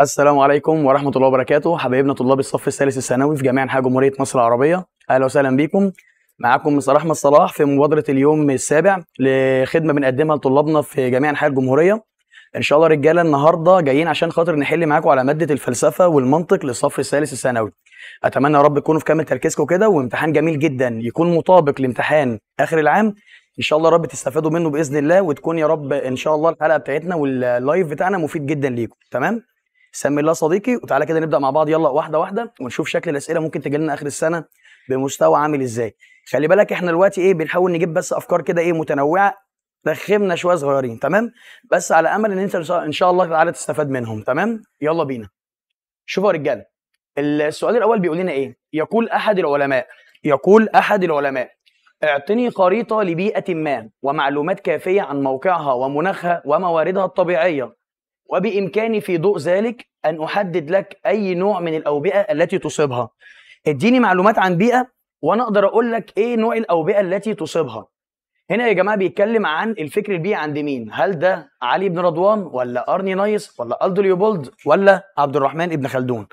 السلام عليكم ورحمة الله وبركاته حبايبنا طلاب الصف الثالث الثانوي في جميع أنحاء جمهورية مصر العربية أهلا وسهلا بيكم معاكم مستر أحمد صلاح في مبادرة اليوم السابع لخدمة بنقدمها لطلابنا في جميع أنحاء الجمهورية إن شاء الله رجالة النهاردة جايين عشان خاطر نحل معاكم على مادة الفلسفة والمنطق للصف الثالث الثانوي أتمنى يا رب تكونوا في كامل تركيزكم كده وامتحان جميل جدا يكون مطابق لامتحان آخر العام ان شاء الله يا رب تستفادوا منه باذن الله وتكون يا رب ان شاء الله الحلقه بتاعتنا واللايف بتاعنا مفيد جدا ليكم تمام سمي الله صديقي وتعالى كده نبدا مع بعض يلا واحده واحده ونشوف شكل الاسئله ممكن تجي لنا اخر السنه بمستوى عامل ازاي خلي بالك احنا دلوقتي ايه بنحاول نجيب بس افكار كده ايه متنوعه رخمنا شويه صغيرين تمام بس على امل ان انت ان شاء الله تعالى تستفاد منهم تمام يلا بينا شوفوا يا رجاله السؤال الاول بيقول لنا ايه يقول احد العلماء يقول احد العلماء اعطني خريطه لبيئه ما ومعلومات كافيه عن موقعها ومناخها ومواردها الطبيعيه وبامكاني في ضوء ذلك ان احدد لك اي نوع من الاوبئه التي تصيبها اديني معلومات عن بيئه وانا اقدر اقول لك ايه نوع الاوبئه التي تصيبها هنا يا جماعه بيتكلم عن الفكر البيئي عند مين هل ده علي بن رضوان ولا ارني نايس ولا الدو ليوبولد ولا عبد الرحمن ابن خلدون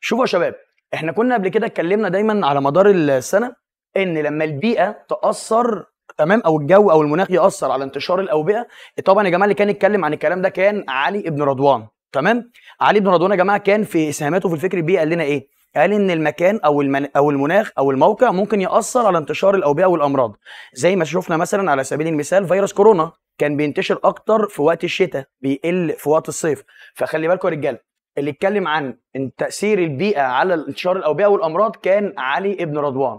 شوفوا يا شباب احنا كنا قبل كده اتكلمنا دايما على مدار السنه ان لما البيئه تاثر تمام او الجو او المناخ ياثر على انتشار الاوبئه طبعا يا جماعه اللي كان يتكلم عن الكلام ده كان علي ابن رضوان تمام علي بن رضوان يا جماعه كان في اسهاماته في الفكر البيئي قال لنا ايه قال ان المكان او المن... او المناخ او الموقع ممكن ياثر على انتشار الاوبئه والامراض زي ما شفنا مثلا على سبيل المثال فيروس كورونا كان بينتشر اكتر في وقت الشتاء بيقل في وقت الصيف فخلي بالكم يا رجاله اللي اتكلم عن تاثير البيئه على انتشار الاوبئه والامراض كان علي ابن رضوان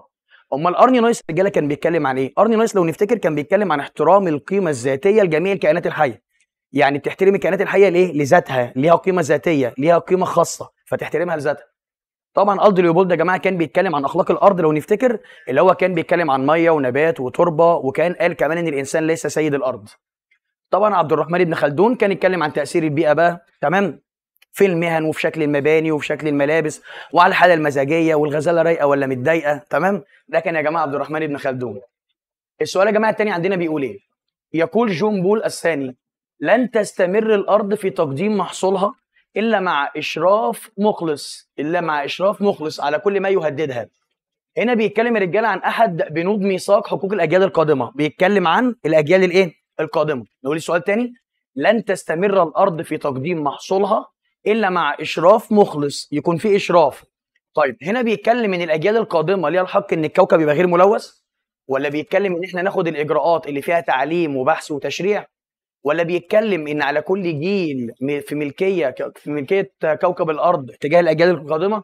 امال ارني نايس الرجاله كان بيتكلم عن ايه ارني نايس لو نفتكر كان بيتكلم عن احترام القيمه الذاتيه لجميع الكائنات الحيه يعني بتحترم الكائنات الحيه ليه لذاتها ليها قيمه ذاتيه ليها قيمه خاصه فتحترمها لذاتها طبعا ارض ليوبولد يا جماعه كان بيتكلم عن اخلاق الارض لو نفتكر اللي هو كان بيتكلم عن ميه ونبات وتربه وكان قال كمان ان الانسان ليس سيد الارض طبعا عبد الرحمن بن خلدون كان يتكلم عن تاثير البيئه بقى تمام في المهن وفي شكل المباني وفي شكل الملابس وعلى الحاله المزاجيه والغزاله رايقه ولا متضايقه تمام ده كان يا جماعه عبد الرحمن بن خلدون السؤال يا جماعه الثاني عندنا بيقول ايه يقول جون بول الثاني لن تستمر الارض في تقديم محصولها الا مع اشراف مخلص الا مع اشراف مخلص على كل ما يهددها هنا بيتكلم الرجاله عن احد بنود ميثاق حقوق الاجيال القادمه بيتكلم عن الاجيال الايه القادمه نقول السؤال الثاني لن تستمر الارض في تقديم محصولها الا مع اشراف مخلص يكون في اشراف طيب هنا بيتكلم ان الاجيال القادمه ليها الحق ان الكوكب يبقى غير ملوث ولا بيتكلم ان احنا ناخد الاجراءات اللي فيها تعليم وبحث وتشريع ولا بيتكلم ان على كل جيل في ملكيه في ملكيه كوكب الارض تجاه الاجيال القادمه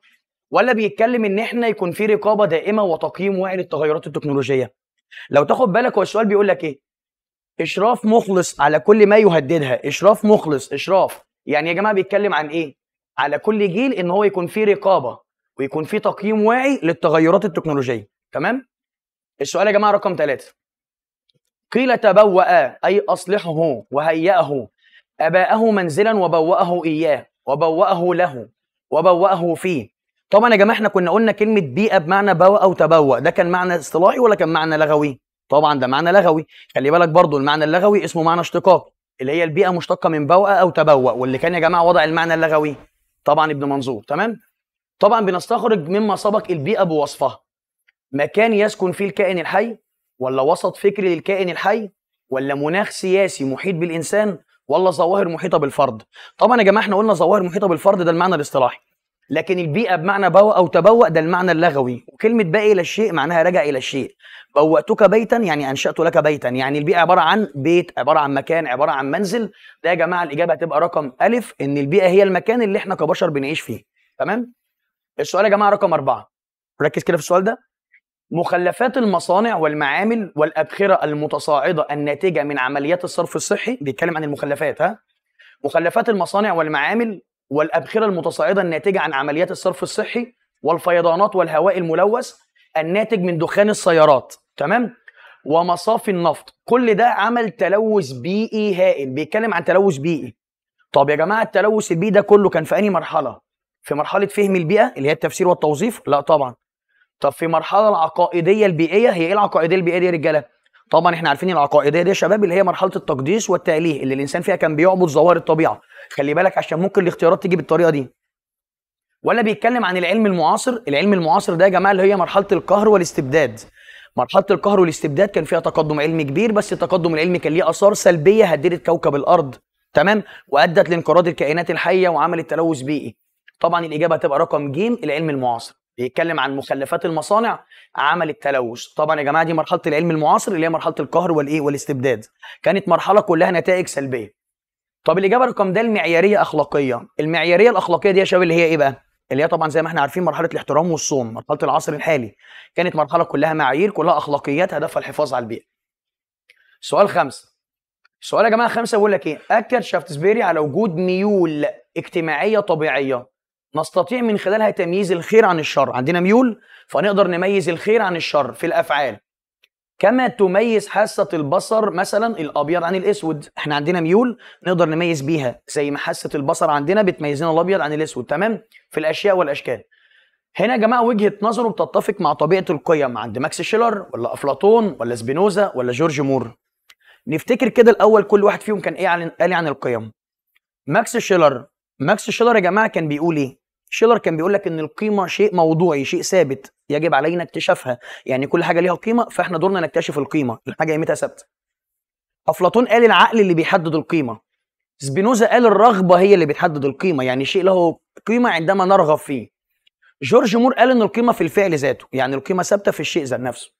ولا بيتكلم ان احنا يكون في رقابه دائمه وتقييم واعي للتغيرات التكنولوجيه لو تاخد بالك هو السؤال بيقول لك ايه اشراف مخلص على كل ما يهددها اشراف مخلص اشراف يعني يا جماعه بيتكلم عن ايه على كل جيل ان هو يكون فيه رقابه ويكون فيه تقييم واعي للتغيرات التكنولوجيه تمام السؤال يا جماعه رقم ثلاثة قيل تبوأ اي اصلحه وهيئه اباءه منزلا وبوأه اياه وبوأه له وبوأه فيه طبعا يا جماعه احنا كنا قلنا كلمه بيئه بمعنى بوأ او تبوأ ده كان معنى اصطلاحي ولا كان معنى لغوي طبعا ده معنى لغوي خلي بالك برضو المعنى اللغوي اسمه معنى اشتقاق اللي هي البيئه مشتقه من بوأ او تبوأ واللي كان يا جماعه وضع المعنى اللغوي طبعا ابن منظور تمام طبعا بنستخرج مما سبق البيئه بوصفها مكان يسكن فيه الكائن الحي ولا وسط فكري للكائن الحي ولا مناخ سياسي محيط بالانسان ولا ظواهر محيطه بالفرد طبعا يا جماعه احنا قلنا ظواهر محيطه بالفرد ده المعنى الاصطلاحي لكن البيئه بمعنى بوأ او تبوأ ده المعنى اللغوي وكلمه باقي الى الشيء معناها رجع الى الشيء بوأتك بيتا يعني انشأت لك بيتا يعني البيئه عباره عن بيت عباره عن مكان عباره عن منزل ده يا جماعه الاجابه هتبقى رقم ألف ان البيئه هي المكان اللي احنا كبشر بنعيش فيه تمام السؤال يا جماعه رقم أربعة ركز كده في السؤال ده مخلفات المصانع والمعامل والأبخرة المتصاعدة الناتجة من عمليات الصرف الصحي بيتكلم عن المخلفات ها مخلفات المصانع والمعامل والأبخرة المتصاعدة الناتجة عن عمليات الصرف الصحي والفيضانات والهواء الملوث الناتج من دخان السيارات تمام ومصافي النفط كل ده عمل تلوث بيئي هائل بيتكلم عن تلوث بيئي طب يا جماعه التلوث البيئي ده كله كان في انهي مرحله في مرحله فهم البيئه اللي هي التفسير والتوظيف لا طبعا طب في مرحله العقائديه البيئيه هي ايه العقائديه البيئيه دي يا رجاله طبعا احنا عارفين العقائديه دي يا شباب اللي هي مرحله التقديس والتأليه اللي الانسان فيها كان بيعبد ظواهر الطبيعه خلي بالك عشان ممكن الاختيارات تيجي بالطريقه دي ولا بيتكلم عن العلم المعاصر العلم المعاصر ده يا جماعه اللي هي مرحله القهر والاستبداد مرحله القهر والاستبداد كان فيها تقدم علمي كبير بس التقدم العلمي كان ليه اثار سلبيه هددت كوكب الارض تمام وادت لانقراض الكائنات الحيه وعملت تلوث بيئي طبعا الاجابه هتبقى رقم ج العلم المعاصر بيتكلم عن مخلفات المصانع عمل التلوث طبعا يا جماعه دي مرحله العلم المعاصر اللي هي مرحله القهر والايه والاستبداد كانت مرحله كلها نتائج سلبيه طب الاجابه رقم ده المعياريه اخلاقيه المعياريه الاخلاقيه دي يا شباب اللي هي ايه بقى اللي هي طبعا زي ما احنا عارفين مرحله الاحترام والصوم مرحله العصر الحالي كانت مرحله كلها معايير كلها اخلاقيات هدفها الحفاظ على البيئه سؤال خمسة سؤال يا جماعه خمسة بيقول لك ايه اكد شافتسبيري على وجود ميول اجتماعيه طبيعيه نستطيع من خلالها تمييز الخير عن الشر عندنا ميول فنقدر نميز الخير عن الشر في الافعال كما تميز حاسة البصر مثلا الأبيض عن الأسود، احنا عندنا ميول نقدر نميز بيها زي ما حاسة البصر عندنا بتميز لنا الأبيض عن الأسود، تمام؟ في الأشياء والأشكال. هنا يا جماعة وجهة نظره بتتفق مع طبيعة القيم عند ماكس شيلر ولا أفلاطون ولا سبينوزا ولا جورج مور. نفتكر كده الأول كل واحد فيهم كان إيه قال إيه عن القيم. ماكس شيلر، ماكس شيلر يا جماعة كان بيقول إيه؟ شيلر كان بيقول لك ان القيمه شيء موضوعي شيء ثابت يجب علينا اكتشافها يعني كل حاجه ليها قيمه فاحنا دورنا نكتشف القيمه الحاجه قيمتها ثابته افلاطون قال العقل اللي بيحدد القيمه سبينوزا قال الرغبه هي اللي بتحدد القيمه يعني شيء له قيمه عندما نرغب فيه جورج مور قال ان القيمه في الفعل ذاته يعني القيمه ثابته في الشيء ذات نفسه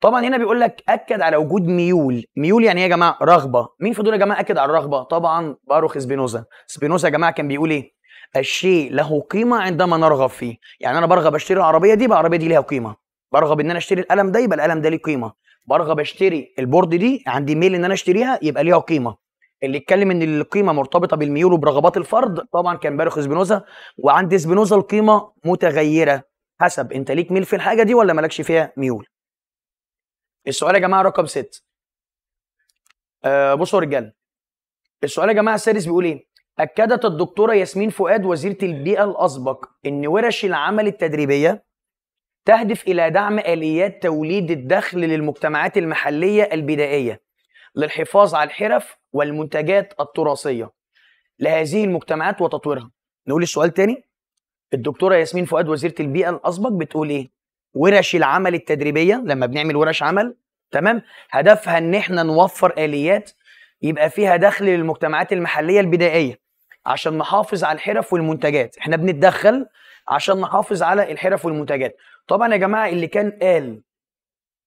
طبعا هنا بيقول لك اكد على وجود ميول ميول يعني ايه يا جماعه رغبه مين في دول يا جماعه اكد على الرغبه طبعا باروخ سبينوزا سبينوزا يا جماعه كان بيقول ايه الشيء له قيمه عندما نرغب فيه يعني انا برغب اشتري العربيه دي يبقى العربيه دي ليها قيمه برغب ان انا اشتري القلم ده يبقى القلم ده ليه قيمه برغب اشتري البورد دي عندي ميل ان انا اشتريها يبقى ليها قيمه اللي اتكلم ان القيمه مرتبطه بالميول وبرغبات الفرد طبعا كان بارخ سبينوزا وعند سبينوزا القيمه متغيره حسب انت ليك ميل في الحاجه دي ولا مالكش فيها ميول السؤال يا جماعه رقم 6 آه بصوا يا رجاله السؤال يا جماعه السادس بيقول ايه أكدت الدكتورة ياسمين فؤاد وزيرة البيئة الأسبق أن ورش العمل التدريبية تهدف إلى دعم آليات توليد الدخل للمجتمعات المحلية البدائية للحفاظ على الحرف والمنتجات التراثية لهذه المجتمعات وتطويرها نقول السؤال تاني الدكتورة ياسمين فؤاد وزيرة البيئة الأسبق بتقول إيه ورش العمل التدريبية لما بنعمل ورش عمل تمام هدفها ان احنا نوفر اليات يبقى فيها دخل للمجتمعات المحليه البدائيه عشان نحافظ على الحرف والمنتجات احنا بنتدخل عشان نحافظ على الحرف والمنتجات طبعا يا جماعه اللي كان قال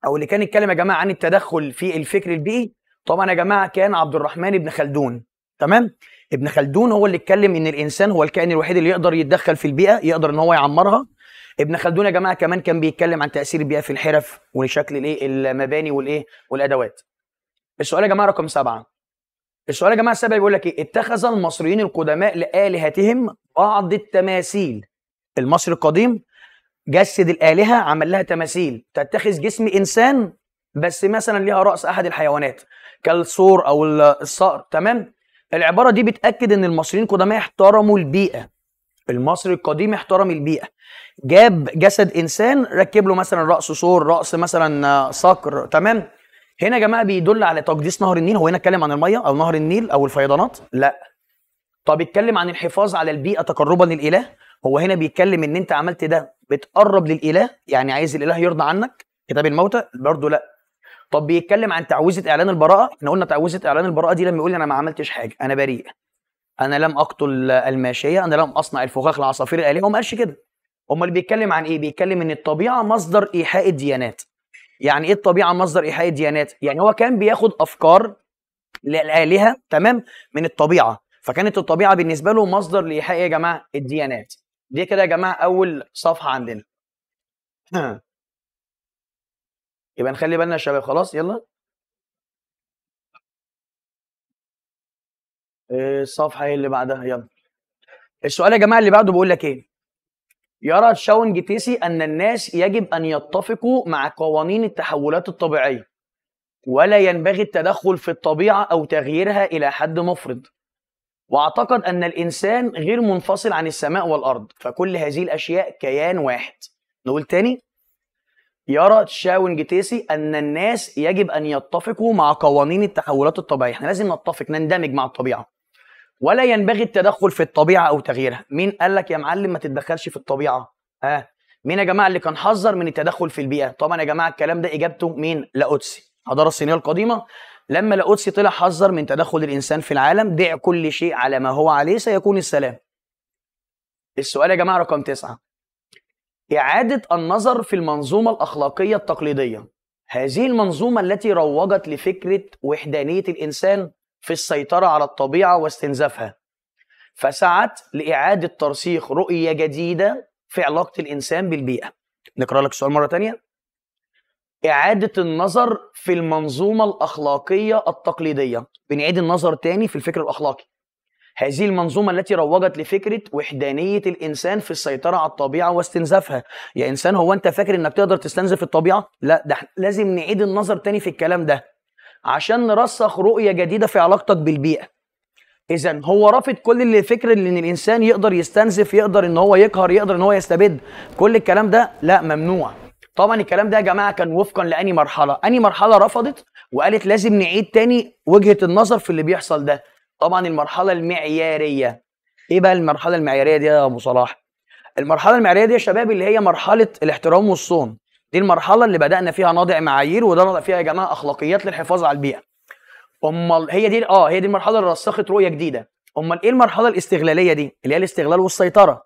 او اللي كان اتكلم يا جماعه عن التدخل في الفكر البيئي طبعا يا جماعه كان عبد الرحمن ابن خلدون تمام ابن خلدون هو اللي اتكلم ان الانسان هو الكائن الوحيد اللي يقدر يتدخل في البيئه يقدر ان هو يعمرها ابن خلدون يا جماعه كمان كان بيتكلم عن تاثير البيئه في الحرف وشكل الايه المباني والايه والادوات السؤال يا جماعه رقم سبعة السؤال يا جماعه السابع بيقول لك ايه اتخذ المصريين القدماء لالهتهم بعض التماثيل المصري القديم جسد الالهه عمل لها تماثيل تتخذ جسم انسان بس مثلا ليها راس احد الحيوانات كالثور او الصقر تمام العباره دي بتاكد ان المصريين القدماء احترموا البيئه المصري القديم احترم البيئه جاب جسد انسان ركب له مثلا راس ثور راس مثلا صقر تمام هنا يا جماعه بيدل على تقديس نهر النيل هو هنا اتكلم عن الميه او نهر النيل او الفيضانات لا طب اتكلم عن الحفاظ على البيئه تقربا للاله هو هنا بيتكلم ان انت عملت ده بتقرب للاله يعني عايز الاله يرضى عنك كتاب الموتى برضه لا طب بيتكلم عن تعويذه اعلان البراءه احنا قلنا تعويذه اعلان البراءه دي لما يقول انا ما عملتش حاجه انا بريء انا لم اقتل الماشيه انا لم اصنع الفخاخ العصافير الالهه هو ما قالش كده امال بيتكلم عن ايه بيتكلم ان الطبيعه مصدر ايحاء الديانات يعني ايه الطبيعه مصدر ايحاء الديانات يعني هو كان بياخد افكار للالهه تمام من الطبيعه فكانت الطبيعه بالنسبه له مصدر لايحاء إيه يا جماعه الديانات دي كده يا جماعه اول صفحه عندنا يبقى نخلي بالنا يا شباب خلاص يلا آه، الصفحه إيه اللي بعدها يلا السؤال يا جماعه اللي بعده بيقول لك ايه يرى شاون جيتيسي أن الناس يجب أن يتفقوا مع قوانين التحولات الطبيعية ولا ينبغي التدخل في الطبيعة أو تغييرها إلى حد مفرط واعتقد أن الإنسان غير منفصل عن السماء والأرض فكل هذه الأشياء كيان واحد نقول تاني يرى شاون جيتيسي أن الناس يجب أن يتفقوا مع قوانين التحولات الطبيعية احنا لازم نتفق نندمج مع الطبيعة ولا ينبغي التدخل في الطبيعه او تغييرها مين قال لك يا معلم ما تتدخلش في الطبيعه ها آه. مين يا جماعه اللي كان حذر من التدخل في البيئه طبعا يا جماعه الكلام ده اجابته مين لاوتسي الحضاره الصينيه القديمه لما لاوتسي طلع حذر من تدخل الانسان في العالم دع كل شيء على ما هو عليه سيكون السلام السؤال يا جماعه رقم تسعة اعاده النظر في المنظومه الاخلاقيه التقليديه هذه المنظومه التي روجت لفكره وحدانيه الانسان في السيطرة على الطبيعة واستنزافها فسعت لإعادة ترسيخ رؤية جديدة في علاقة الإنسان بالبيئة نقرأ لك السؤال مرة تانية إعادة النظر في المنظومة الأخلاقية التقليدية بنعيد النظر تاني في الفكر الأخلاقي هذه المنظومة التي روجت لفكرة وحدانية الإنسان في السيطرة على الطبيعة واستنزافها يا إنسان هو أنت فاكر أنك تقدر تستنزف الطبيعة؟ لا ده لازم نعيد النظر تاني في الكلام ده عشان نرسخ رؤيه جديده في علاقتك بالبيئه اذا هو رافض كل اللي فكر ان الانسان يقدر يستنزف يقدر ان هو يقهر يقدر ان هو يستبد كل الكلام ده لا ممنوع طبعا الكلام ده يا جماعه كان وفقا لاني مرحله اني مرحله رفضت وقالت لازم نعيد تاني وجهه النظر في اللي بيحصل ده طبعا المرحله المعياريه ايه بقى المرحله المعياريه دي يا ابو صلاح المرحله المعياريه دي يا شباب اللي هي مرحله الاحترام والصون دي المرحله اللي بدانا فيها نضع معايير وده نضع فيها يا جماعه اخلاقيات للحفاظ على البيئه امال هي دي اه هي دي المرحله اللي رسخت رؤيه جديده امال ايه المرحله الاستغلاليه دي اللي هي الاستغلال والسيطره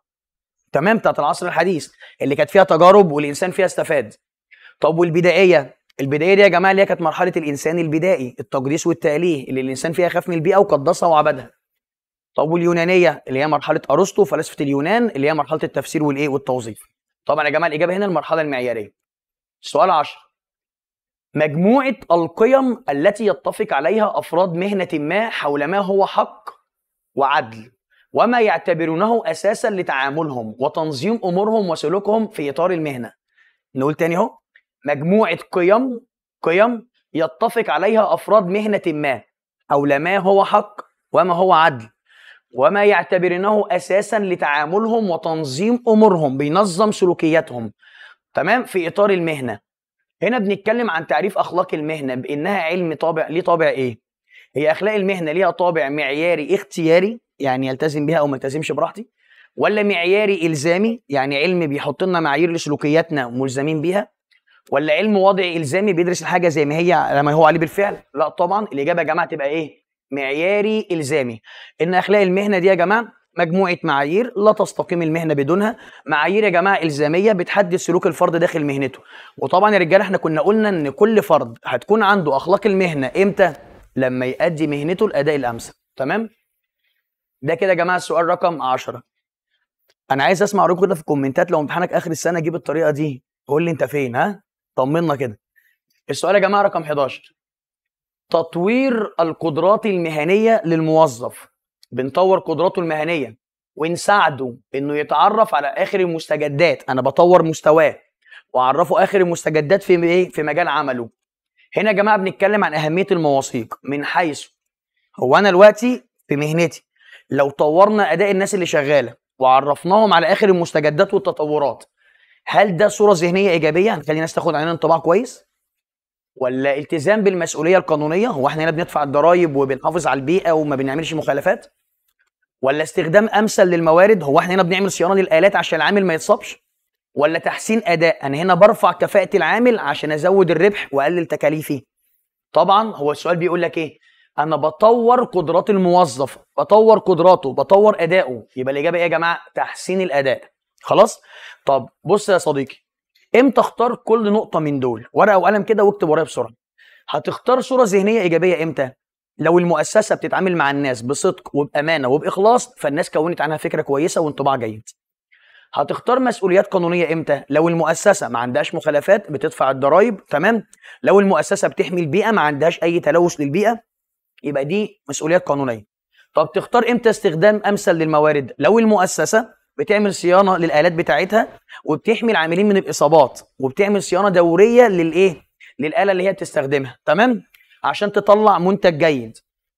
تمام بتاعت العصر الحديث اللي كانت فيها تجارب والانسان فيها استفاد طب والبدائيه البدائيه دي يا جماعه اللي هي كانت مرحله الانسان البدائي التقديس والتاليه اللي الانسان فيها خاف من البيئه وقدسها وعبدها طب واليونانيه اللي هي مرحله ارسطو فلسفه اليونان اللي هي مرحله التفسير والايه والتوظيف طبعا يا جماعه الاجابه هنا المرحله المعياريه السؤال 10 مجموعة القيم التي يتفق عليها أفراد مهنة ما حول ما هو حق وعدل وما يعتبرونه أساسا لتعاملهم وتنظيم أمورهم وسلوكهم في إطار المهنة نقول تاني اهو مجموعة قيم قيم يتفق عليها أفراد مهنة ما حول ما هو حق وما هو عدل وما يعتبرونه أساسا لتعاملهم وتنظيم أمورهم بينظم سلوكياتهم تمام في اطار المهنه هنا بنتكلم عن تعريف اخلاق المهنه بانها علم طابع ليه طابع ايه هي اخلاق المهنه ليها طابع معياري اختياري يعني يلتزم بها او ما يلتزمش براحتي ولا معياري الزامي يعني علم بيحط لنا معايير لسلوكياتنا ملزمين بيها ولا علم وضعي الزامي بيدرس الحاجه زي ما هي لما هو عليه بالفعل لا طبعا الاجابه يا جماعه تبقى ايه معياري الزامي ان اخلاق المهنه دي يا جماعه مجموعه معايير لا تستقيم المهنه بدونها معايير يا جماعه الزاميه بتحدد سلوك الفرد داخل مهنته وطبعا يا رجاله احنا كنا قلنا ان كل فرد هتكون عنده اخلاق المهنه امتى لما يؤدي مهنته الاداء الامثل تمام ده كده يا جماعه السؤال رقم 10 انا عايز اسمع رأيكم كده في الكومنتات لو امتحانك اخر السنه جيب الطريقه دي قول لي انت فين ها طمنا كده السؤال يا جماعه رقم 11 تطوير القدرات المهنيه للموظف بنطور قدراته المهنيه ونساعده انه يتعرف على اخر المستجدات انا بطور مستواه واعرفه اخر المستجدات في ايه في مجال عمله هنا يا جماعه بنتكلم عن اهميه المواثيق من حيث هو انا دلوقتي في مهنتي لو طورنا اداء الناس اللي شغاله وعرفناهم على اخر المستجدات والتطورات هل ده صوره ذهنيه ايجابيه هنخلي الناس تاخد علينا انطباع كويس ولا التزام بالمسؤوليه القانونيه هو احنا هنا بندفع الضرايب وبنحافظ على البيئه وما بنعملش مخالفات ولا استخدام امثل للموارد هو احنا هنا بنعمل صيانه للالات عشان العامل ما يتصابش ولا تحسين اداء انا هنا برفع كفاءه العامل عشان ازود الربح واقلل تكاليفي طبعا هو السؤال بيقول لك ايه انا بطور قدرات الموظف بطور قدراته بطور اداؤه يبقى الاجابه ايه يا جماعه تحسين الاداء خلاص طب بص يا صديقي امتى اختار كل نقطه من دول ورقه وقلم كده واكتب ورايا بسرعه هتختار صوره ذهنيه ايجابيه امتى لو المؤسسه بتتعامل مع الناس بصدق وبامانه وباخلاص فالناس كونت عنها فكره كويسه وانطباع جيد هتختار مسؤوليات قانونيه امتى لو المؤسسه ما عندهاش مخالفات بتدفع الضرائب تمام لو المؤسسه بتحمي البيئه ما عندهاش اي تلوث للبيئه يبقى دي مسؤوليات قانونيه طب تختار امتى استخدام امثل للموارد لو المؤسسه بتعمل صيانه للالات بتاعتها وبتحمي العاملين من الاصابات وبتعمل صيانه دوريه للايه للاله اللي هي بتستخدمها تمام عشان تطلع منتج جيد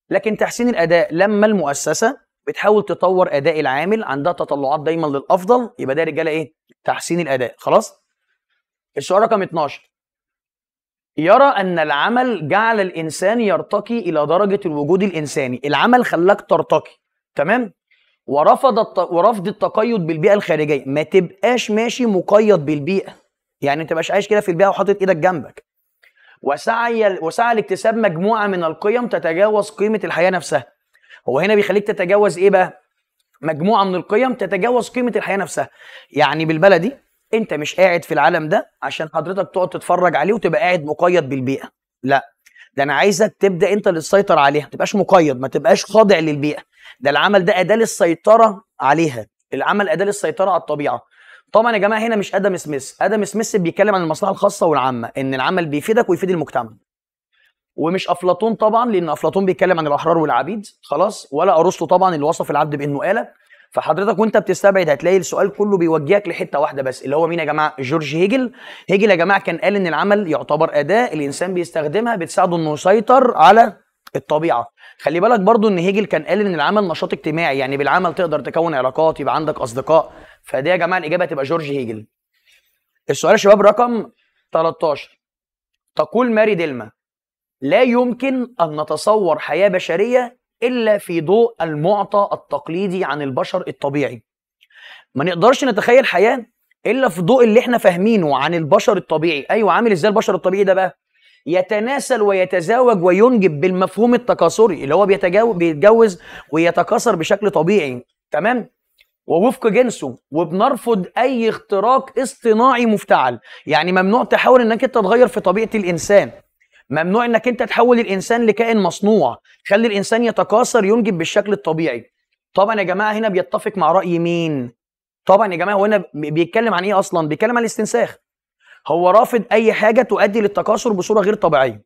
لكن تحسين الاداء لما المؤسسه بتحاول تطور اداء العامل عندها تطلعات دايما للافضل يبقى ده رجاله ايه تحسين الاداء خلاص السؤال رقم 12 يرى ان العمل جعل الانسان يرتقي الى درجه الوجود الانساني العمل خلاك ترتقي تمام ورفض الت... ورفض التقيد بالبيئه الخارجيه ما تبقاش ماشي مقيد بالبيئه يعني ما تبقاش عايش كده في البيئه وحاطط ايدك جنبك وسعي وسعى لاكتساب مجموعه من القيم تتجاوز قيمه الحياه نفسها هو هنا بيخليك تتجاوز ايه بقى مجموعه من القيم تتجاوز قيمه الحياه نفسها يعني بالبلدي انت مش قاعد في العالم ده عشان حضرتك تقعد تتفرج عليه وتبقى قاعد مقيد بالبيئه لا ده انا عايزك تبدا انت اللي تسيطر عليها ما تبقاش مقيد ما تبقاش خاضع للبيئه ده العمل ده اداه للسيطره عليها العمل اداه للسيطره على الطبيعه طبعا يا جماعه هنا مش ادم سميث ادم سميث بيتكلم عن المصلحه الخاصه والعامه ان العمل بيفيدك ويفيد المجتمع ومش افلاطون طبعا لان افلاطون بيتكلم عن الاحرار والعبيد خلاص ولا ارسطو طبعا اللي وصف العبد بانه اله فحضرتك وانت بتستبعد هتلاقي السؤال كله بيوجهك لحته واحده بس اللي هو مين يا جماعه جورج هيجل هيجل يا جماعه كان قال ان العمل يعتبر اداه الانسان بيستخدمها بتساعده انه يسيطر على الطبيعه خلي بالك برضو ان هيجل كان قال ان العمل نشاط اجتماعي يعني بالعمل تقدر تكون علاقات يبقى عندك اصدقاء فدي يا جماعه الاجابه هتبقى جورج هيجل السؤال يا شباب رقم 13 تقول ماري ديلما لا يمكن ان نتصور حياه بشريه الا في ضوء المعطى التقليدي عن البشر الطبيعي ما نقدرش نتخيل حياه الا في ضوء اللي احنا فاهمينه عن البشر الطبيعي ايوه عامل ازاي البشر الطبيعي ده بقى يتناسل ويتزاوج وينجب بالمفهوم التكاثري اللي هو بيتجوز ويتكاثر بشكل طبيعي تمام ووفق جنسه وبنرفض اي اختراق اصطناعي مفتعل يعني ممنوع تحاول انك انت تغير في طبيعه الانسان ممنوع انك انت تحول الانسان لكائن مصنوع خلي الانسان يتكاثر ينجب بالشكل الطبيعي طبعا يا جماعه هنا بيتفق مع راي مين طبعا يا جماعه هو هنا بيتكلم عن ايه اصلا بيتكلم عن الاستنساخ هو رافض اي حاجه تؤدي للتكاثر بصوره غير طبيعيه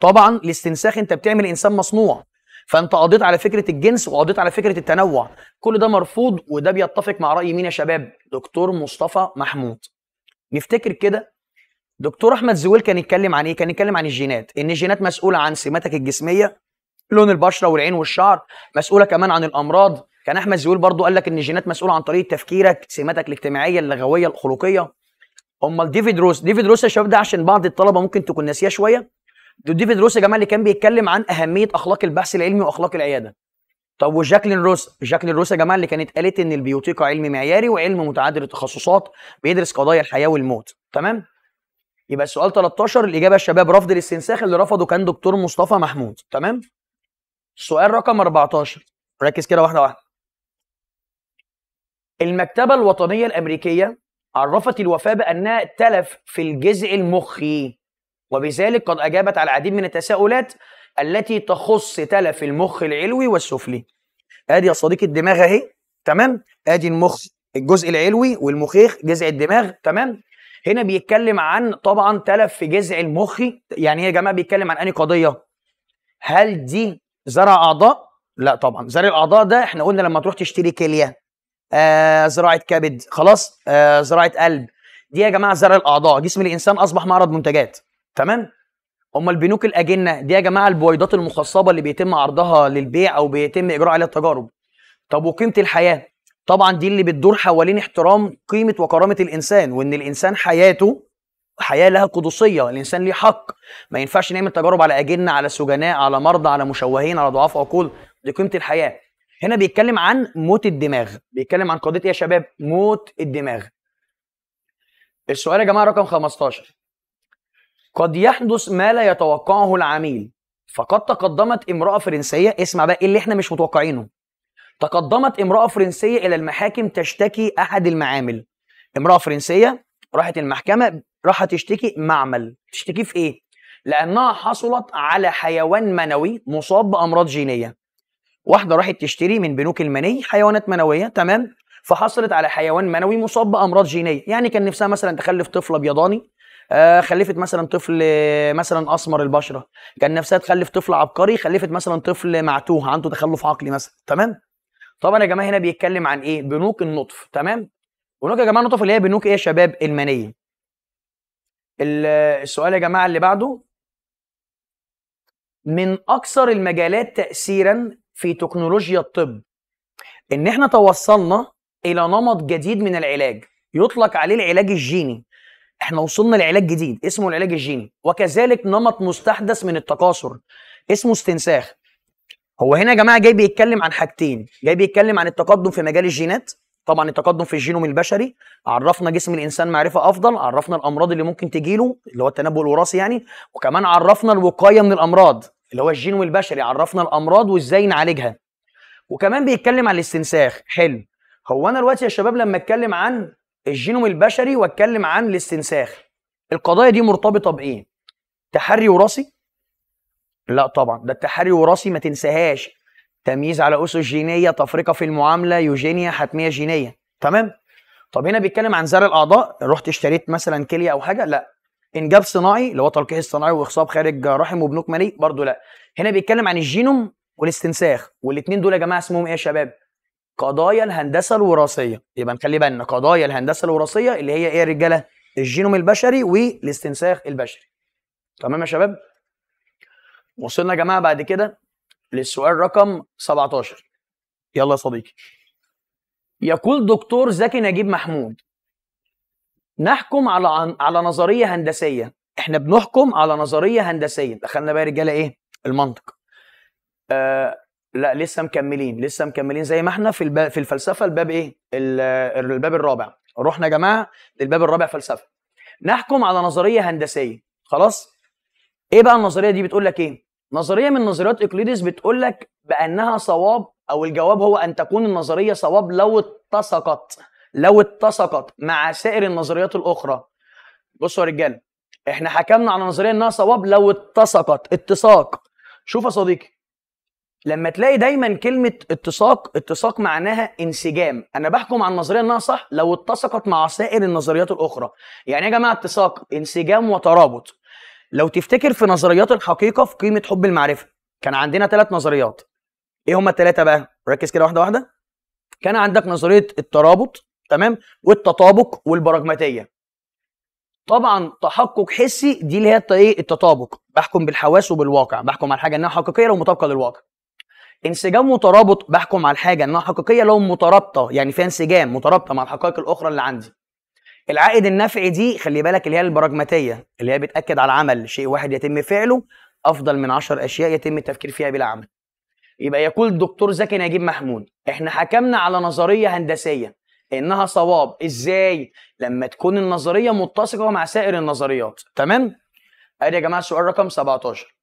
طبعا الاستنساخ انت بتعمل انسان مصنوع فانت قضيت على فكره الجنس وقضيت على فكره التنوع كل ده مرفوض وده بيتفق مع راي مين يا شباب دكتور مصطفى محمود نفتكر كده دكتور احمد زويل كان يتكلم عن ايه كان يتكلم عن الجينات ان الجينات مسؤوله عن سماتك الجسميه لون البشره والعين والشعر مسؤوله كمان عن الامراض كان احمد زويل برضو قال لك ان الجينات مسؤوله عن طريقه تفكيرك سماتك الاجتماعيه اللغويه الخلقيه امال ديفيد روس ديفيد روس يا شباب ده عشان بعض الطلبه ممكن تكون ناسيه شويه ديفيد روس يا جماعه اللي كان بيتكلم عن اهميه اخلاق البحث العلمي واخلاق العياده طب وجاكلين روس جاكلين روس يا جماعه اللي كانت قالت ان البيوتيكا علم معياري وعلم متعدد التخصصات بيدرس قضايا الحياه والموت تمام يبقى السؤال 13 الاجابه الشباب رفض الاستنساخ اللي رفضه كان دكتور مصطفى محمود تمام سؤال رقم 14 ركز كده واحده واحده المكتبه الوطنيه الامريكيه عرفت الوفاة بأنها تلف في الجزء المخي وبذلك قد أجابت على العديد من التساؤلات التي تخص تلف المخ العلوي والسفلي ادي يا صديقي الدماغ اهي تمام ادي المخ الجزء العلوي والمخيخ جزء الدماغ تمام هنا بيتكلم عن طبعا تلف في جزء المخ يعني ايه يا جماعه بيتكلم عن انهي قضيه هل دي زرع اعضاء لا طبعا زرع الاعضاء ده احنا قلنا لما تروح تشتري كليه آه زراعه كبد خلاص آه زراعه قلب دي يا جماعه زرع الاعضاء جسم الانسان اصبح معرض منتجات تمام امال بنوك الاجنه دي يا جماعه البويضات المخصبه اللي بيتم عرضها للبيع او بيتم اجراء عليها التجارب طب وقيمه الحياه طبعا دي اللي بتدور حوالين احترام قيمه وكرامه الانسان وان الانسان حياته حياه لها قدسيه الانسان ليه حق ما ينفعش نعمل تجارب على اجنه على سجناء على مرضى على مشوهين على ضعاف عقول دي قيمه الحياه هنا بيتكلم عن موت الدماغ بيتكلم عن قضيه إيه يا شباب موت الدماغ السؤال يا جماعه رقم 15 قد يحدث ما لا يتوقعه العميل فقد تقدمت امراه فرنسيه اسمع بقى ايه اللي احنا مش متوقعينه تقدمت امراه فرنسيه الى المحاكم تشتكي احد المعامل امراه فرنسيه راحت المحكمه راحت تشتكي معمل تشتكي في ايه لانها حصلت على حيوان منوي مصاب بامراض جينيه واحده راحت تشتري من بنوك المني حيوانات منويه تمام فحصلت على حيوان منوي مصاب بامراض جينيه يعني كان نفسها مثلا تخلف طفل ابيضاني آه، خلفت مثلا طفل مثلا اسمر البشره كان نفسها تخلف طفل عبقري خلفت مثلا طفل معتوه عنده تخلف عقلي مثلا تمام طبعا يا جماعه هنا بيتكلم عن ايه بنوك النطف تمام بنوك يا جماعه النطف اللي هي بنوك ايه يا شباب المنيه السؤال يا جماعه اللي بعده من اكثر المجالات تاثيرا في تكنولوجيا الطب ان احنا توصلنا الى نمط جديد من العلاج يطلق عليه العلاج الجيني احنا وصلنا لعلاج جديد اسمه العلاج الجيني وكذلك نمط مستحدث من التكاثر اسمه استنساخ هو هنا يا جماعه جاي بيتكلم عن حاجتين جاي بيتكلم عن التقدم في مجال الجينات طبعا التقدم في الجينوم البشري عرفنا جسم الانسان معرفه افضل عرفنا الامراض اللي ممكن تجيله اللي هو التنبؤ الوراثي يعني وكمان عرفنا الوقايه من الامراض اللي هو الجينوم البشري عرفنا الامراض وازاي نعالجها وكمان بيتكلم عن الاستنساخ حلو هو انا دلوقتي يا شباب لما اتكلم عن الجينوم البشري واتكلم عن الاستنساخ القضايا دي مرتبطه بايه تحري وراثي لا طبعا ده التحري وراثي ما تنساهاش تمييز على اسس جينيه تفرقه في المعامله يوجينيا حتميه جينيه تمام طب هنا بيتكلم عن زرع الاعضاء رحت اشتريت مثلا كليه او حاجه لا انجاب صناعي اللي هو تلقيح الصناعي واخصاب خارج رحم وبنوك مني برضه لا هنا بيتكلم عن الجينوم والاستنساخ والاثنين دول يا جماعه اسمهم ايه يا شباب قضايا الهندسه الوراثيه يبقى نخلي بالنا قضايا الهندسه الوراثيه اللي هي ايه يا رجاله الجينوم البشري والاستنساخ البشري تمام يا شباب وصلنا يا جماعه بعد كده للسؤال رقم 17 يلا يا صديقي يقول دكتور زكي نجيب محمود نحكم على على نظريه هندسيه احنا بنحكم على نظريه هندسيه دخلنا بقى رجاله ايه المنطق آه لا لسه مكملين لسه مكملين زي ما احنا في الب... في الفلسفه الباب ايه الباب الرابع رحنا يا جماعه للباب الرابع فلسفه نحكم على نظريه هندسيه خلاص ايه بقى النظريه دي بتقول لك ايه نظريه من نظريات اقليدس بتقول لك بانها صواب او الجواب هو ان تكون النظريه صواب لو اتسقت لو اتسقت مع سائر النظريات الاخرى بصوا يا رجاله احنا حكمنا على نظريه انها صواب لو اتسقت اتساق شوف يا صديقي لما تلاقي دايما كلمه اتساق اتساق معناها انسجام انا بحكم على النظريه انها صح لو اتسقت مع سائر النظريات الاخرى يعني يا جماعه اتساق انسجام وترابط لو تفتكر في نظريات الحقيقه في قيمه حب المعرفه كان عندنا ثلاث نظريات ايه هما الثلاثه بقى ركز كده واحده واحده كان عندك نظريه الترابط تمام والتطابق والبراجماتيه طبعا تحقق حسي دي اللي هي ايه التطابق بحكم بالحواس وبالواقع بحكم على الحاجه انها حقيقيه لو مطابقه للواقع انسجام وترابط بحكم على الحاجه انها حقيقيه لو مترابطه يعني فيها انسجام مترابطه مع الحقائق الاخرى اللي عندي العائد النفعي دي خلي بالك اللي هي البراجماتيه اللي هي بتاكد على العمل شيء واحد يتم فعله افضل من 10 اشياء يتم التفكير فيها بلا عمل يبقى يقول الدكتور زكي نجيب محمود احنا حكمنا على نظريه هندسيه انها صواب ازاي لما تكون النظريه متسقه مع سائر النظريات تمام ادي يا جماعه السؤال رقم 17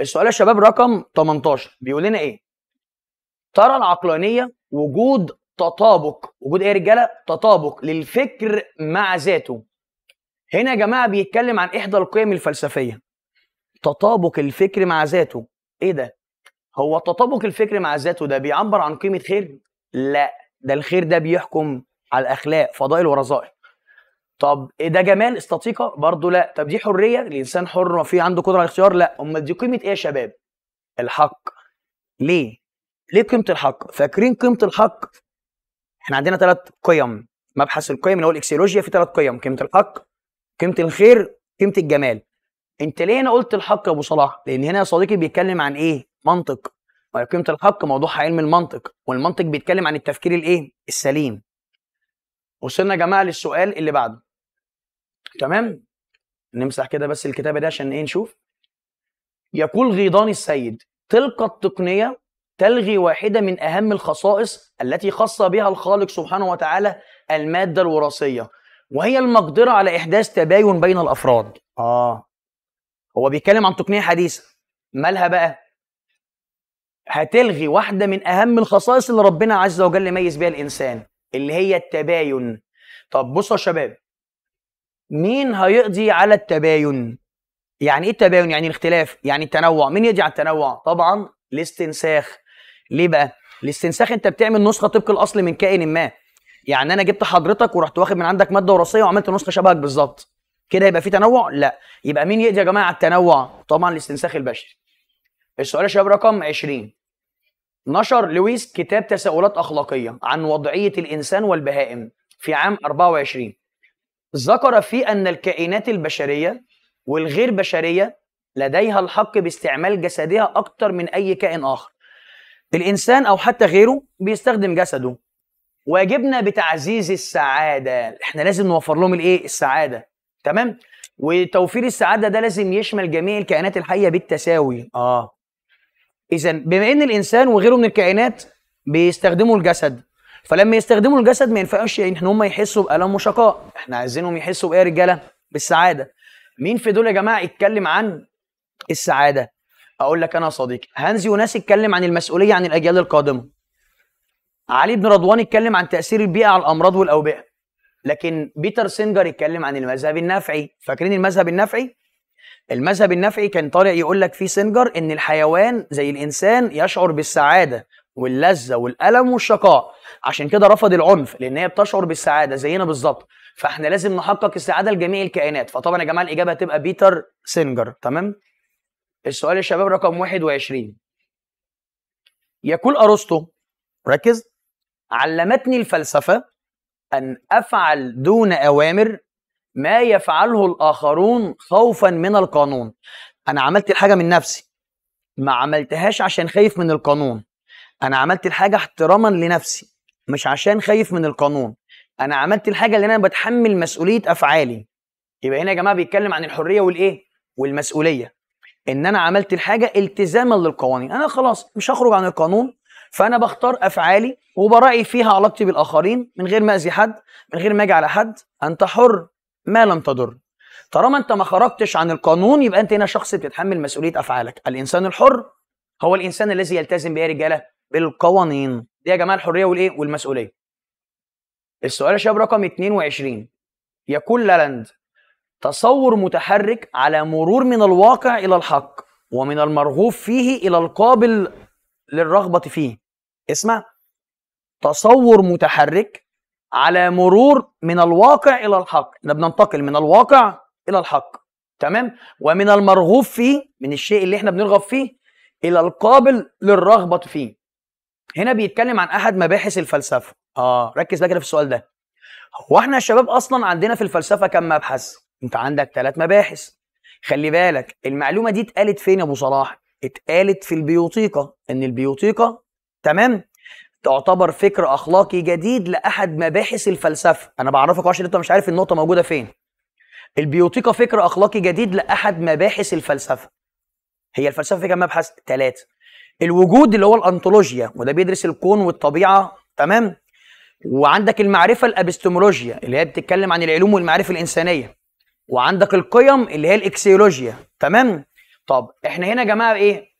السؤال يا شباب رقم 18 بيقول لنا ايه ترى العقلانيه وجود تطابق وجود ايه يا رجاله تطابق للفكر مع ذاته هنا يا جماعه بيتكلم عن احدى القيم الفلسفيه تطابق الفكر مع ذاته ايه ده هو تطابق الفكر مع ذاته ده بيعبر عن قيمه خير لا ده الخير ده بيحكم على الاخلاق فضائل ورذائل طب إيه ده جمال استطيقه برضه لا طب دي حريه الانسان حر وفي عنده قدره على الاختيار لا امال دي قيمه ايه يا شباب الحق ليه ليه قيمه الحق فاكرين قيمه الحق احنا عندنا ثلاث قيم مبحث القيم اللي هو الاكسيولوجيا في ثلاث قيم قيمه الحق قيمه الخير قيمه الجمال انت ليه انا قلت الحق يا ابو صلاح لان هنا يا صديقي بيتكلم عن ايه منطق ما قيمه الحق موضوعها علم المنطق والمنطق بيتكلم عن التفكير الايه السليم وصلنا يا جماعه للسؤال اللي بعده تمام نمسح كده بس الكتابه دي عشان ايه نشوف يقول غيضان السيد تلك التقنيه تلغي واحده من اهم الخصائص التي خص بها الخالق سبحانه وتعالى الماده الوراثيه وهي المقدره على احداث تباين بين الافراد اه هو بيتكلم عن تقنيه حديثه مالها بقى هتلغي واحده من اهم الخصائص اللي ربنا عز وجل يميز بيها الانسان اللي هي التباين طب بصوا يا شباب مين هيقضي على التباين يعني ايه التباين يعني الاختلاف يعني التنوع مين يقضي على التنوع طبعا الاستنساخ ليه بقى الاستنساخ انت بتعمل نسخه طبق الاصل من كائن ما يعني انا جبت حضرتك ورحت واخد من عندك ماده وراثيه وعملت نسخه شبهك بالظبط كده يبقى في تنوع لا يبقى مين يقضي يا جماعه على التنوع طبعا الاستنساخ البشري السؤال يا شباب رقم 20 نشر لويس كتاب تساؤلات أخلاقية عن وضعية الإنسان والبهائم في عام 24 ذكر فيه أن الكائنات البشرية والغير بشرية لديها الحق باستعمال جسدها أكتر من أي كائن آخر الإنسان أو حتى غيره بيستخدم جسده واجبنا بتعزيز السعادة احنا لازم نوفر لهم الايه السعادة تمام وتوفير السعادة ده لازم يشمل جميع الكائنات الحية بالتساوي اه اذا بما ان الانسان وغيره من الكائنات بيستخدموا الجسد فلما يستخدموا الجسد ما ينفعش يعني ان هم يحسوا بالم وشقاء احنا عايزينهم يحسوا بايه يا رجاله بالسعاده مين في دول يا جماعه اتكلم عن السعاده اقول لك انا صديقي هانزي وناس اتكلم عن المسؤوليه عن الاجيال القادمه علي بن رضوان اتكلم عن تاثير البيئه على الامراض والاوبئه لكن بيتر سينجر اتكلم عن المذهب النفعي فاكرين المذهب النفعي المذهب النفعي كان طالع يقول لك في سنجر ان الحيوان زي الانسان يشعر بالسعاده واللذه والالم والشقاء عشان كده رفض العنف لان هي بتشعر بالسعاده زينا بالظبط فاحنا لازم نحقق السعاده لجميع الكائنات فطبعا يا جماعه الاجابه هتبقى بيتر سنجر تمام السؤال يا شباب رقم 21 يقول ارسطو ركز علمتني الفلسفه ان افعل دون اوامر ما يفعله الاخرون خوفا من القانون انا عملت الحاجه من نفسي ما عملتهاش عشان خايف من القانون انا عملت الحاجه احتراما لنفسي مش عشان خايف من القانون انا عملت الحاجه اللي انا بتحمل مسؤوليه افعالي يبقى هنا يا جماعه بيتكلم عن الحريه والايه والمسؤوليه ان انا عملت الحاجه التزاما للقوانين انا خلاص مش هخرج عن القانون فانا بختار افعالي وبراعي فيها علاقتي بالاخرين من غير ما اذي حد من غير ما اجي على حد انت حر ما لم تضر طالما انت ما خرجتش عن القانون يبقى انت هنا شخص بتتحمل مسؤوليه افعالك الانسان الحر هو الانسان الذي يلتزم بايه يا رجاله بالقوانين دي يا جماعه الحريه والايه والمسؤوليه السؤال يا شباب رقم 22 يقول لالاند تصور متحرك على مرور من الواقع الى الحق ومن المرغوب فيه الى القابل للرغبه فيه اسمع تصور متحرك على مرور من الواقع الى الحق احنا بننتقل من الواقع الى الحق تمام ومن المرغوب فيه من الشيء اللي احنا بنرغب فيه الى القابل للرغبه فيه هنا بيتكلم عن احد مباحث الفلسفه اه ركز بقى كده في السؤال ده هو احنا الشباب اصلا عندنا في الفلسفه كم مبحث انت عندك ثلاث مباحث خلي بالك المعلومه دي اتقالت فين يا ابو صلاح اتقالت في البيوتيقا ان البيوتيقا تمام تعتبر فكر اخلاقي جديد لاحد مباحث الفلسفه انا بعرفك عشان انت مش عارف النقطه موجوده فين البيوتيكا فكر اخلاقي جديد لاحد مباحث الفلسفه هي الفلسفه في كام مبحث ثلاثه الوجود اللي هو الانطولوجيا وده بيدرس الكون والطبيعه تمام وعندك المعرفه الابستمولوجيا اللي هي بتتكلم عن العلوم والمعارف الانسانيه وعندك القيم اللي هي الاكسيولوجيا تمام طب احنا هنا يا جماعه ايه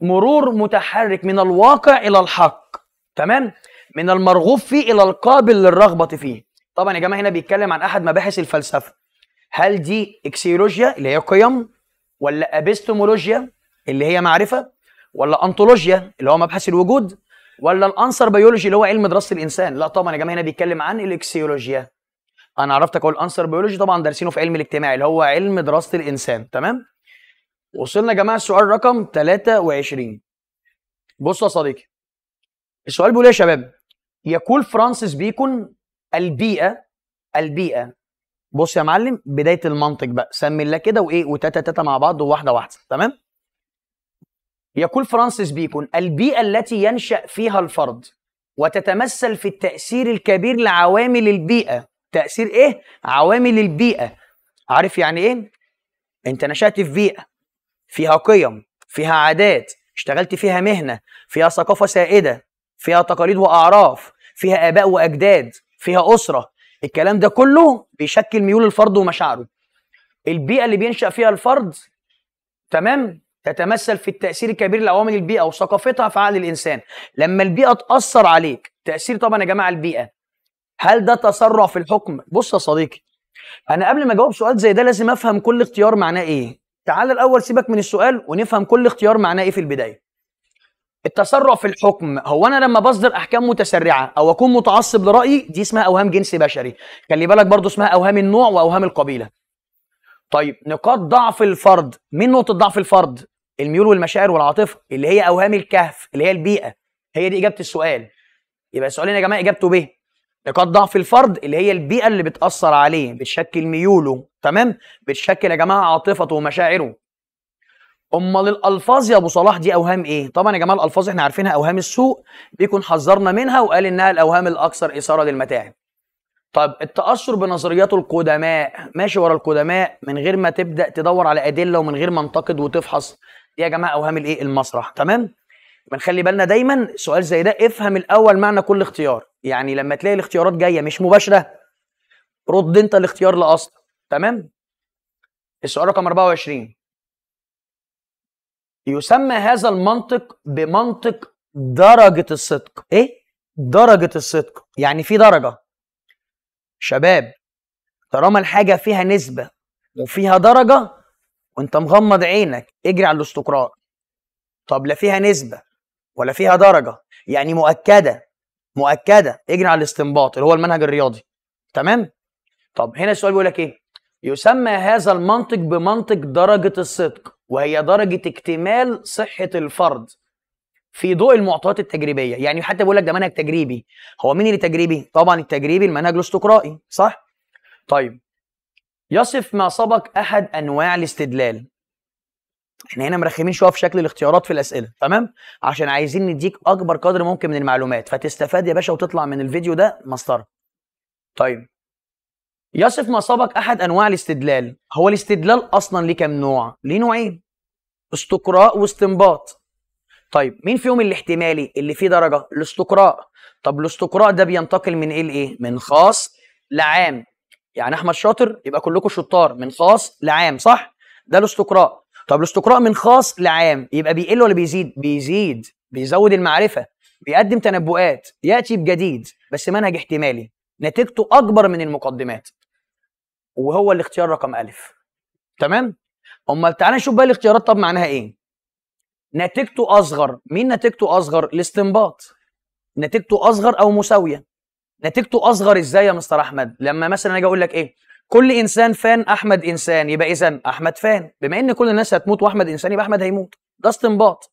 مرور متحرك من الواقع الى الحق تمام من المرغوب فيه الى القابل للرغبه فيه طبعا يا جماعه هنا بيتكلم عن احد مباحث الفلسفه هل دي اكسيولوجيا اللي هي قيم ولا ابستمولوجيا اللي هي معرفه ولا انطولوجيا اللي هو مبحث الوجود ولا الانسر بيولوجي اللي هو علم دراسه الانسان لا طبعا يا جماعه هنا بيتكلم عن الاكسيولوجيا انا عرفتك اقول الانسر بيولوجي طبعا دارسينه في علم الاجتماع اللي هو علم دراسه الانسان تمام وصلنا يا جماعه السؤال رقم 23 بصوا يا صديقي السؤال بيقول إيه يا شباب يقول فرانسيس بيكون البيئه البيئه بص يا معلم بدايه المنطق بقى سمي الله كده وايه وتاتا تاتا مع بعض وواحده واحده تمام يقول فرانسيس بيكون البيئه التي ينشا فيها الفرد وتتمثل في التاثير الكبير لعوامل البيئه تاثير ايه عوامل البيئه عارف يعني ايه انت نشات في بيئه فيها قيم فيها عادات اشتغلت فيها مهنه فيها ثقافه سائده فيها تقاليد واعراف فيها اباء واجداد فيها اسره الكلام ده كله بيشكل ميول الفرد ومشاعره البيئه اللي بينشا فيها الفرد تمام تتمثل في التاثير الكبير لعوامل البيئه وثقافتها في عقل الانسان لما البيئه تاثر عليك تاثير طبعا يا جماعه البيئه هل ده تسرع في الحكم بص يا صديقي انا قبل ما اجاوب سؤال زي ده لازم افهم كل اختيار معناه ايه تعال الاول سيبك من السؤال ونفهم كل اختيار معناه ايه في البدايه التسرع في الحكم هو انا لما بصدر احكام متسرعه او اكون متعصب لرايي دي اسمها اوهام جنس بشري خلي بالك برضو اسمها اوهام النوع واوهام القبيله طيب نقاط ضعف الفرد مين نقطه ضعف الفرد الميول والمشاعر والعاطفه اللي هي اوهام الكهف اللي هي البيئه هي دي اجابه السؤال يبقى سؤالين يا جماعه اجابته ب نقاط ضعف الفرد اللي هي البيئه اللي بتاثر عليه بتشكل ميوله تمام بتشكل يا جماعه عاطفته ومشاعره امال الالفاظ يا ابو صلاح دي اوهام ايه طبعا يا جماعه الالفاظ احنا عارفينها اوهام السوق بيكون حذرنا منها وقال انها الاوهام الاكثر اثاره للمتاعب طب التاثر بنظريات القدماء ماشي ورا القدماء من غير ما تبدا تدور على ادله ومن غير ما انتقد وتفحص دي يا جماعه اوهام الايه المسرح تمام بنخلي بالنا دايما سؤال زي ده افهم الاول معنى كل اختيار يعني لما تلاقي الاختيارات جايه مش مباشره رد انت الاختيار لاصل تمام السؤال رقم 24 يسمى هذا المنطق بمنطق درجة الصدق ايه؟ درجة الصدق يعني في درجة شباب طالما الحاجة فيها نسبة وفيها درجة وانت مغمض عينك اجري على الاستقراء طب لا فيها نسبة ولا فيها درجة يعني مؤكدة مؤكدة اجري على الاستنباط اللي هو المنهج الرياضي تمام؟ طب هنا السؤال بيقول لك ايه؟ يسمى هذا المنطق بمنطق درجة الصدق وهي درجه اكتمال صحه الفرد في ضوء المعطيات التجريبيه يعني حتى بيقول لك ده منهج تجريبي هو مين اللي تجريبي طبعا التجريبي المنهج الاستقرائي صح طيب يصف ما سبق احد انواع الاستدلال احنا هنا مرخمين شويه في شكل الاختيارات في الاسئله تمام عشان عايزين نديك اكبر قدر ممكن من المعلومات فتستفاد يا باشا وتطلع من الفيديو ده مسطره طيب يصف ما سبق احد انواع الاستدلال هو الاستدلال اصلا ليه كام نوع ليه نوعين استقراء واستنباط طيب مين فيهم الاحتمالي اللي فيه درجه الاستقراء طب الاستقراء ده بينتقل من ايه لايه من خاص لعام يعني احمد شاطر يبقى كلكم شطار من خاص لعام صح ده الاستقراء طب الاستقراء من خاص لعام يبقى بيقل ولا بيزيد بيزيد بيزود المعرفه بيقدم تنبؤات ياتي بجديد بس منهج احتمالي نتيجته اكبر من المقدمات وهو الاختيار رقم الف تمام امال تعالى نشوف بقى الاختيارات طب معناها ايه نتيجته اصغر مين نتيجته اصغر الاستنباط نتيجته اصغر او مساويه نتيجته اصغر ازاي يا مستر احمد لما مثلا اجي اقول لك ايه كل انسان فان احمد انسان يبقى اذا احمد فان بما ان كل الناس هتموت واحمد انسان يبقى احمد هيموت ده استنباط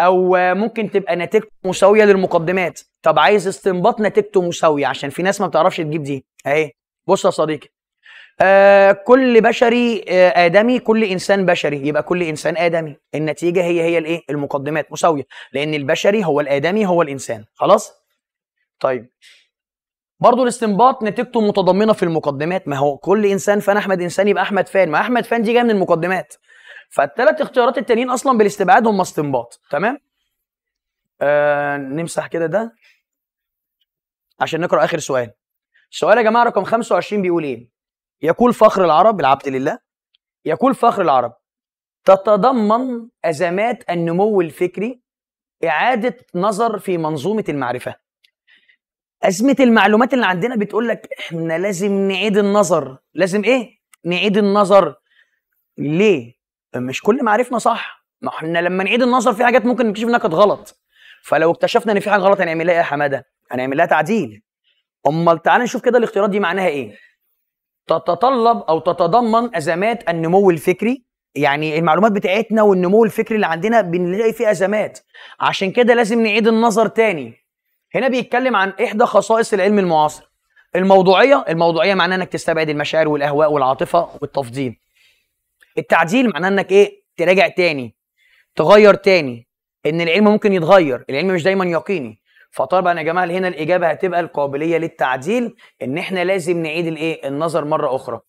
او ممكن تبقى نتيجته مساويه للمقدمات طب عايز استنباط نتيجته مساويه عشان في ناس ما بتعرفش تجيب دي اهي بص يا صديقي آه كل بشري آه ادمي كل انسان بشري يبقى كل انسان ادمي النتيجه هي هي الايه المقدمات مساويه لان البشري هو الادمي هو الانسان خلاص طيب برضه الاستنباط نتيجته متضمنه في المقدمات ما هو كل انسان فانا احمد انسان يبقى احمد فان ما احمد فان دي جايه من المقدمات فالثلاث اختيارات التانيين اصلا بالاستبعاد هم استنباط تمام آه نمسح كده ده عشان نقرا اخر سؤال السؤال يا جماعه رقم 25 بيقول ايه يقول فخر العرب العبد لله يقول فخر العرب تتضمن ازمات النمو الفكري اعاده نظر في منظومه المعرفه ازمه المعلومات اللي عندنا بتقول لك احنا لازم نعيد النظر لازم ايه نعيد النظر ليه مش كل معارفنا صح ما احنا لما نعيد النظر في حاجات ممكن نكتشف انها كانت غلط فلو اكتشفنا ان في حاجه غلط هنعمل لها ايه يا حماده هنعمل لها تعديل امال تعالى نشوف كده الاختيارات دي معناها ايه تتطلب او تتضمن ازمات النمو الفكري يعني المعلومات بتاعتنا والنمو الفكري اللي عندنا بنلاقي فيه ازمات عشان كده لازم نعيد النظر تاني هنا بيتكلم عن احدى خصائص العلم المعاصر الموضوعيه الموضوعيه معناها انك تستبعد المشاعر والاهواء والعاطفه والتفضيل التعديل معناه انك ايه تراجع تاني تغير تاني ان العلم ممكن يتغير العلم مش دايما يقيني فطبعا يا جماعه هنا الاجابه هتبقى القابليه للتعديل ان احنا لازم نعيد الايه النظر مره اخرى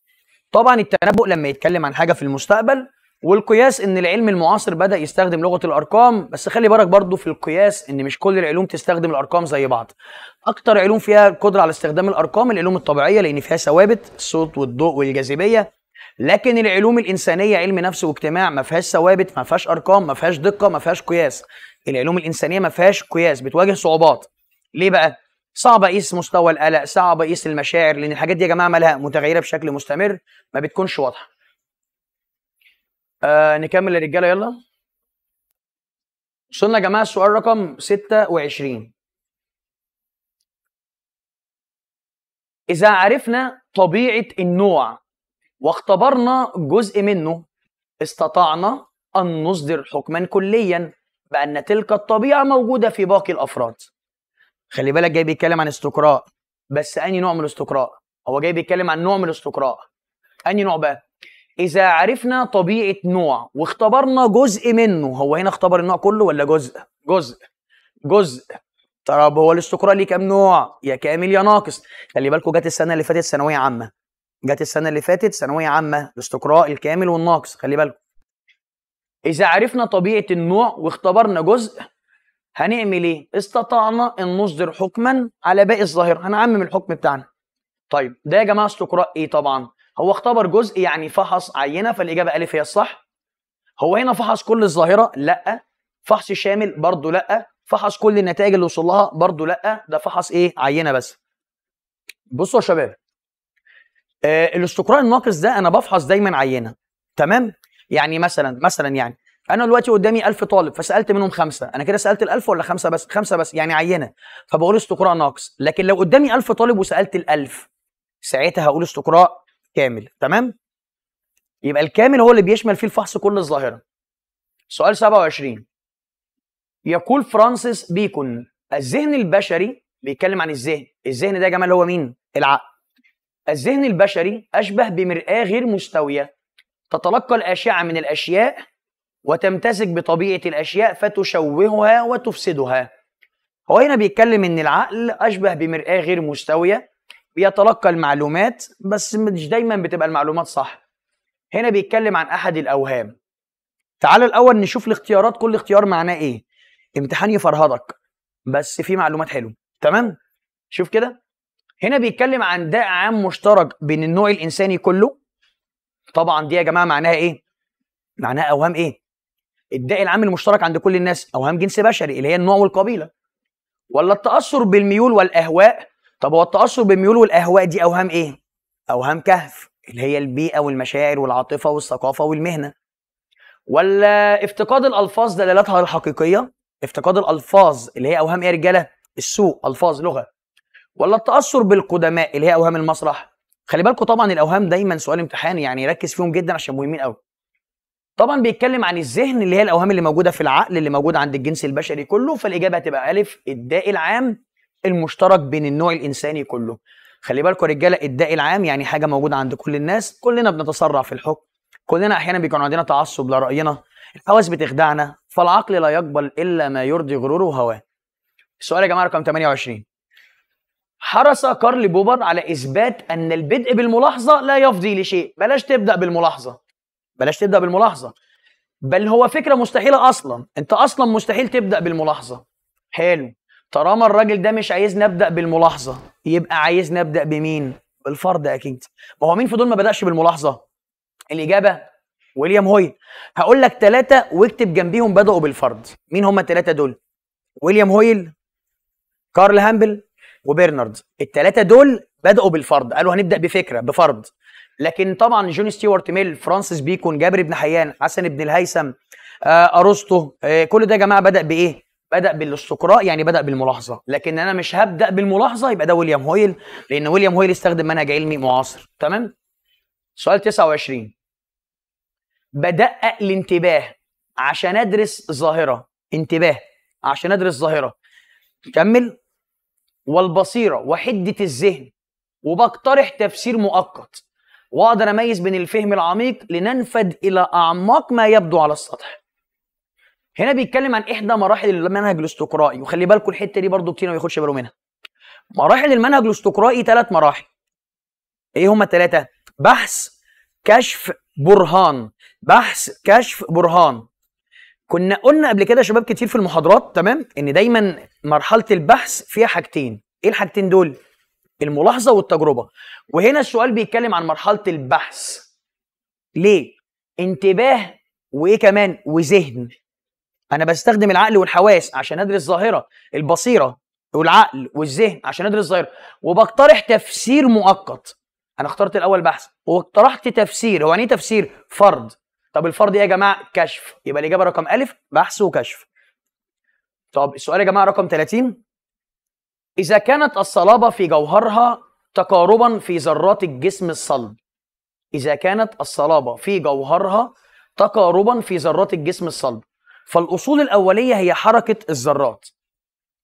طبعا التنبؤ لما يتكلم عن حاجه في المستقبل والقياس ان العلم المعاصر بدا يستخدم لغه الارقام بس خلي بالك برضو في القياس ان مش كل العلوم تستخدم الارقام زي بعض اكتر علوم فيها قدره على استخدام الارقام العلوم الطبيعيه لان فيها ثوابت الصوت والضوء والجاذبيه لكن العلوم الانسانيه علم نفس واجتماع ما فيهاش ثوابت ما فيهاش ارقام ما فيهاش دقه ما فيهاش قياس العلوم الانسانيه ما فيهاش قياس بتواجه صعوبات ليه بقى صعب اقيس مستوى القلق صعب اقيس المشاعر لان الحاجات دي يا جماعه مالها متغيره بشكل مستمر ما بتكونش واضحه آه نكمل الرجاله يلا وصلنا يا جماعه السؤال رقم 26 إذا عرفنا طبيعة النوع واختبرنا جزء منه استطعنا أن نصدر حكما كليا بأن تلك الطبيعة موجودة في باقي الأفراد خلي بالك جاي بيتكلم عن استقراء بس أني نوع من الاستقراء هو جاي بيتكلم عن نوع من الاستقراء أني نوع بقى إذا عرفنا طبيعة نوع واختبرنا جزء منه هو هنا اختبر النوع كله ولا جزء جزء جزء طب هو الاستقراء ليه كام نوع يا كامل يا ناقص خلي بالكوا جت السنة اللي فاتت ثانوية عامة جت السنه اللي فاتت ثانويه عامه الاستقراء الكامل والناقص خلي بالكم اذا عرفنا طبيعه النوع واختبرنا جزء هنعمل ايه استطعنا ان نصدر حكما على باقي الظاهره هنعمم الحكم بتاعنا طيب ده يا جماعه استقراء ايه طبعا هو اختبر جزء يعني فحص عينه فالاجابه الف هي الصح هو هنا فحص كل الظاهره لا فحص شامل برضه لا فحص كل النتائج اللي وصل لها برضه لا ده فحص ايه عينه بس بصوا يا شباب آه الاستقرار الناقص ده انا بفحص دايما عينه تمام يعني مثلا مثلا يعني انا دلوقتي قدامي 1000 طالب فسالت منهم خمسه انا كده سالت ال1000 ولا خمسه بس خمسه بس يعني عينه فبقول استقراء ناقص لكن لو قدامي 1000 طالب وسالت ال1000 ساعتها هقول استقراء كامل تمام يبقى الكامل هو اللي بيشمل فيه الفحص كل الظاهره سؤال 27 يقول فرانسيس بيكون الذهن البشري بيتكلم عن الذهن الذهن ده يا جماعه اللي هو مين العقل الذهن البشري أشبه بمرآة غير مستوية تتلقى الأشعة من الأشياء وتمتزج بطبيعة الأشياء فتشوهها وتفسدها هو هنا بيتكلم إن العقل أشبه بمرآة غير مستوية بيتلقى المعلومات بس مش دايما بتبقى المعلومات صح هنا بيتكلم عن أحد الأوهام تعال الأول نشوف الاختيارات كل اختيار معناه إيه امتحان يفرهدك بس في معلومات حلوة تمام شوف كده هنا بيتكلم عن داء عام مشترك بين النوع الانساني كله طبعا دي يا جماعه معناها ايه معناها اوهام ايه الداء العام المشترك عند كل الناس اوهام جنس بشري اللي هي النوع والقبيله ولا التاثر بالميول والاهواء طب هو التاثر بالميول والاهواء دي اوهام ايه اوهام كهف اللي هي البيئه والمشاعر والعاطفه والثقافه والمهنه ولا افتقاد الالفاظ دلالاتها الحقيقيه افتقاد الالفاظ اللي هي اوهام ايه يا رجاله السوء الفاظ لغه ولا التاثر بالقدماء اللي هي اوهام المسرح خلي بالكم طبعا الاوهام دايما سؤال امتحان يعني ركز فيهم جدا عشان مهمين قوي طبعا بيتكلم عن الذهن اللي هي الاوهام اللي موجوده في العقل اللي موجوده عند الجنس البشري كله فالاجابه هتبقى الف الداء العام المشترك بين النوع الانساني كله خلي بالكم رجاله الداء العام يعني حاجه موجوده عند كل الناس كلنا بنتسرع في الحكم كلنا احيانا بيكون عندنا تعصب لراينا الحواس بتخدعنا فالعقل لا يقبل الا ما يرضي غروره وهواه السؤال يا جماعه رقم 28 حرص كارل بوبر على اثبات ان البدء بالملاحظه لا يفضي لشيء بلاش تبدا بالملاحظه بلاش تبدا بالملاحظه بل هو فكره مستحيله اصلا انت اصلا مستحيل تبدا بالملاحظه حلو طالما الراجل ده مش عايز نبدا بالملاحظه يبقى عايز نبدا بمين بالفرد اكيد ما هو مين في دول ما بداش بالملاحظه الاجابه ويليام هويل هقول لك ثلاثه واكتب جنبيهم بداوا بالفرد مين هم الثلاثه دول ويليام هويل كارل هامبل وبرنارد الثلاثه دول بداوا بالفرض قالوا هنبدا بفكره بفرض لكن طبعا جون ستيوارت ميل فرانسيس بيكون جابر بن حيان حسن بن الهيثم آه، ارسطو آه، كل ده يا جماعه بدا بايه بدا بالاستقراء يعني بدا بالملاحظه لكن انا مش هبدا بالملاحظه يبقى ده ويليام هويل لان ويليام هويل استخدم منهج علمي معاصر تمام سؤال 29 بدقق الانتباه عشان ادرس ظاهره انتباه عشان ادرس ظاهره كمل والبصيره وحده الذهن وبقترح تفسير مؤقت واقدر اميز بين الفهم العميق لننفذ الى اعماق ما يبدو على السطح هنا بيتكلم عن احدى مراحل المنهج الاستقرائي وخلي بالكم الحته دي برضو كتير ما بياخدش باله منها مراحل المنهج الاستقرائي ثلاث مراحل ايه هما الثلاثه بحث كشف برهان بحث كشف برهان كنا قلنا قبل كده شباب كتير في المحاضرات تمام ان دايما مرحله البحث فيها حاجتين ايه الحاجتين دول الملاحظه والتجربه وهنا السؤال بيتكلم عن مرحله البحث ليه انتباه وايه كمان وذهن انا بستخدم العقل والحواس عشان ادرس الظاهره البصيره والعقل والذهن عشان ادرس الظاهره وبقترح تفسير مؤقت انا اخترت الاول بحث واقترحت تفسير هو يعني ايه تفسير فرض طب الفرض ايه يا جماعه كشف يبقى الاجابه رقم ا بحث وكشف طب السؤال يا جماعه رقم 30 اذا كانت الصلابه في جوهرها تقاربا في ذرات الجسم الصلب اذا كانت الصلابه في جوهرها تقاربا في ذرات الجسم الصلب فالاصول الاوليه هي حركه الذرات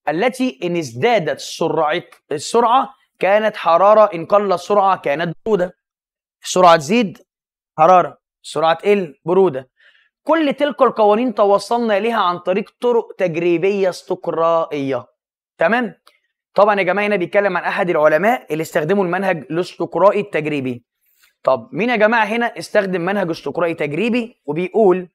التي ان ازدادت سرعه السرعه كانت حراره ان قل السرعه كانت بروده السرعه تزيد حراره سرعه تقل بروده كل تلك القوانين توصلنا اليها عن طريق طرق تجريبيه استقرائيه تمام طبعا يا جماعه هنا بيتكلم عن احد العلماء اللي استخدموا المنهج الاستقرائي التجريبي طب مين يا جماعه هنا استخدم منهج استقرائي تجريبي وبيقول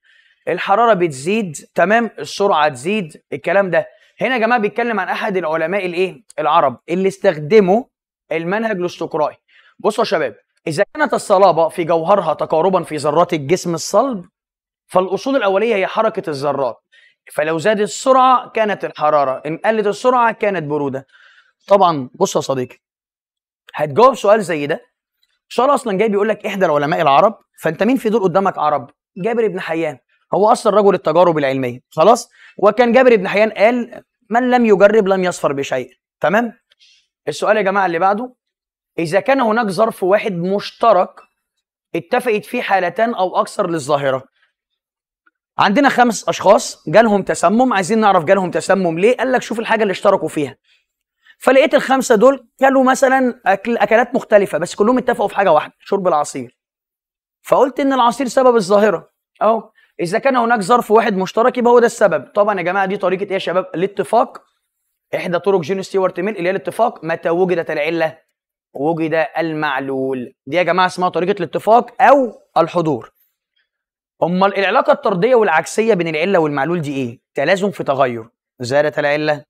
الحراره بتزيد تمام السرعه تزيد الكلام ده هنا يا جماعه بيتكلم عن احد العلماء الايه العرب اللي استخدموا المنهج الاستقرائي بصوا يا شباب إذا كانت الصلابة في جوهرها تقاربا في ذرات الجسم الصلب فالأصول الأولية هي حركة الذرات فلو زادت السرعة كانت الحرارة إن قلت السرعة كانت برودة طبعا بص يا صديقي هتجاوب سؤال زي ده سؤال أصلا جاي بيقول لك إحدى العلماء العرب فأنت مين في دول قدامك عرب جابر بن حيان هو أصلا رجل التجارب العلمية خلاص وكان جابر بن حيان قال من لم يجرب لم يصفر بشيء تمام السؤال يا جماعة اللي بعده إذا كان هناك ظرف واحد مشترك اتفقت فيه حالتان أو أكثر للظاهرة عندنا خمس أشخاص جالهم تسمم عايزين نعرف جالهم تسمم ليه قال لك شوف الحاجة اللي اشتركوا فيها فلقيت الخمسة دول كلوا مثلا أكل أكلات مختلفة بس كلهم اتفقوا في حاجة واحدة شرب العصير فقلت إن العصير سبب الظاهرة أهو إذا كان هناك ظرف واحد مشترك يبقى هو ده السبب طبعا يا جماعة دي طريقة إيه يا شباب الاتفاق إحدى طرق جين ستيوارت ميل اللي هي الاتفاق متى وجدت العلة وجد المعلول دي يا جماعه اسمها طريقه الاتفاق او الحضور امال العلاقه الطرديه والعكسيه بين العله والمعلول دي ايه تلازم في تغير زالت العله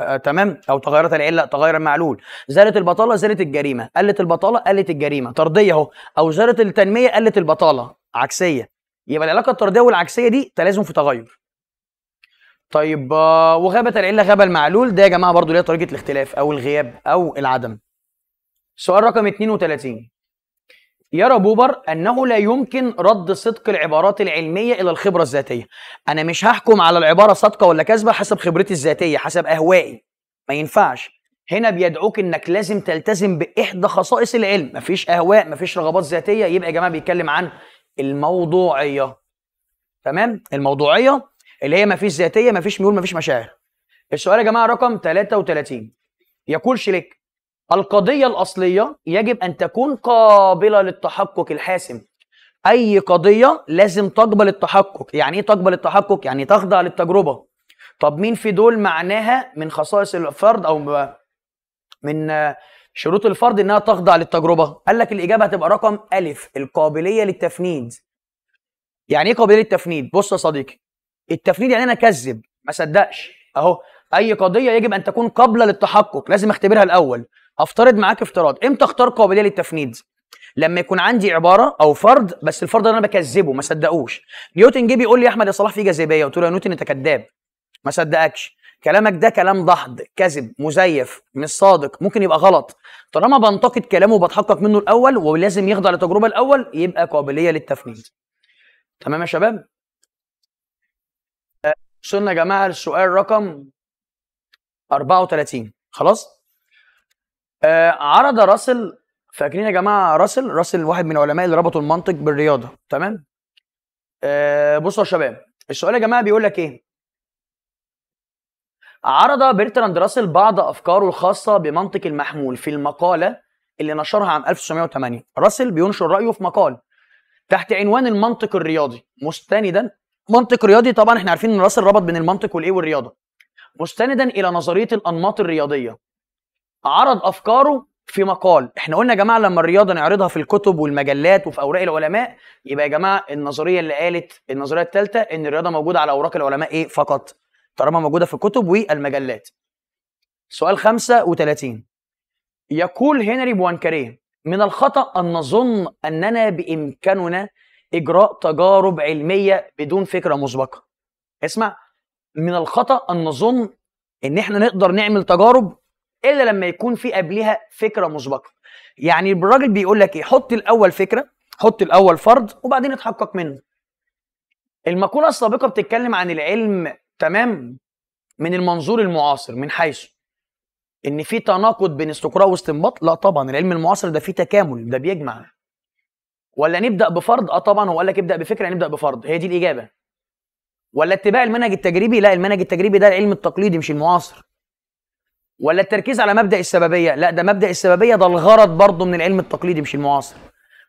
آه،, آه، تمام او تغيرت العله تغير المعلول زالت البطاله زالت الجريمه قلت البطاله قلت الجريمه طرديه اهو او زالت التنميه قلت البطاله عكسيه يبقى العلاقه الطرديه والعكسيه دي تلازم في تغير طيب آه، وغابت العله غاب المعلول ده يا جماعه برضو ليها طريقه الاختلاف او الغياب او العدم سؤال رقم 32 يرى بوبر انه لا يمكن رد صدق العبارات العلميه الى الخبره الذاتيه انا مش هحكم على العباره صادقه ولا كاذبه حسب خبرتي الذاتيه حسب اهوائي ما ينفعش هنا بيدعوك انك لازم تلتزم باحدى خصائص العلم مفيش اهواء مفيش رغبات ذاتيه يبقى يا جماعه بيتكلم عن الموضوعيه تمام الموضوعيه اللي هي مفيش ذاتيه مفيش ميول مفيش مشاعر السؤال يا جماعه رقم 33 يقول شليك القضية الأصلية يجب أن تكون قابلة للتحقق الحاسم أي قضية لازم تقبل التحقق يعني إيه تقبل التحقق؟ يعني تخضع للتجربة طب مين في دول معناها من خصائص الفرد أو من شروط الفرد إنها تخضع للتجربة قال لك الإجابة هتبقى رقم ألف القابلية للتفنيد يعني إيه قابلية للتفنيد؟ بص يا صديقي التفنيد يعني أنا أكذب ما صدقش أهو أي قضية يجب أن تكون قابلة للتحقق لازم أختبرها الأول افترض معاك افتراض امتى اختار قابليه للتفنيد لما يكون عندي عباره او فرض بس الفرض ده انا بكذبه ما صدقوش نيوتن جه بيقول لي يا احمد يا صلاح في جاذبيه قلت له يا نيوتن انت كذاب ما صدقكش كلامك ده كلام دحض كذب مزيف مش صادق ممكن يبقى غلط طالما بنتقد كلامه وبتحقق منه الاول ولازم يخضع لتجربه الاول يبقى قابليه للتفنيد تمام يا شباب آه، وصلنا يا جماعه للسؤال رقم 34 خلاص آه عرض راسل فاكرين يا جماعه راسل راسل واحد من العلماء اللي ربطوا المنطق بالرياضه تمام آه بصوا يا شباب السؤال يا جماعه بيقول لك ايه عرض برتراند راسل بعض افكاره الخاصه بمنطق المحمول في المقاله اللي نشرها عام 1908 راسل بينشر رايه في مقال تحت عنوان المنطق الرياضي مستندا منطق رياضي طبعا احنا عارفين ان راسل ربط بين المنطق والايه والرياضه مستندا الى نظريه الانماط الرياضيه عرض افكاره في مقال احنا قلنا يا جماعه لما الرياضه نعرضها في الكتب والمجلات وفي اوراق العلماء يبقى يا جماعه النظريه اللي قالت النظريه الثالثه ان الرياضه موجوده على اوراق العلماء ايه فقط طالما موجوده في الكتب والمجلات سؤال 35 يقول هنري بوانكاريه من الخطا ان نظن اننا بامكاننا اجراء تجارب علميه بدون فكره مسبقه اسمع من الخطا ان نظن ان احنا نقدر نعمل تجارب الا لما يكون في قبلها فكره مسبقه يعني الراجل بيقول لك ايه حط الاول فكره حط الاول فرض وبعدين اتحقق منه المقوله السابقه بتتكلم عن العلم تمام من المنظور المعاصر من حيث ان في تناقض بين استقراء واستنباط لا طبعا العلم المعاصر ده فيه تكامل ده بيجمع ولا نبدا بفرض اه طبعا هو قال لك ابدا بفكره يعني نبدا بفرض هي دي الاجابه ولا اتباع المنهج التجريبي لا المنهج التجريبي ده العلم التقليدي مش المعاصر ولا التركيز على مبدا السببيه لا ده مبدا السببيه ده الغرض برضه من العلم التقليدي مش المعاصر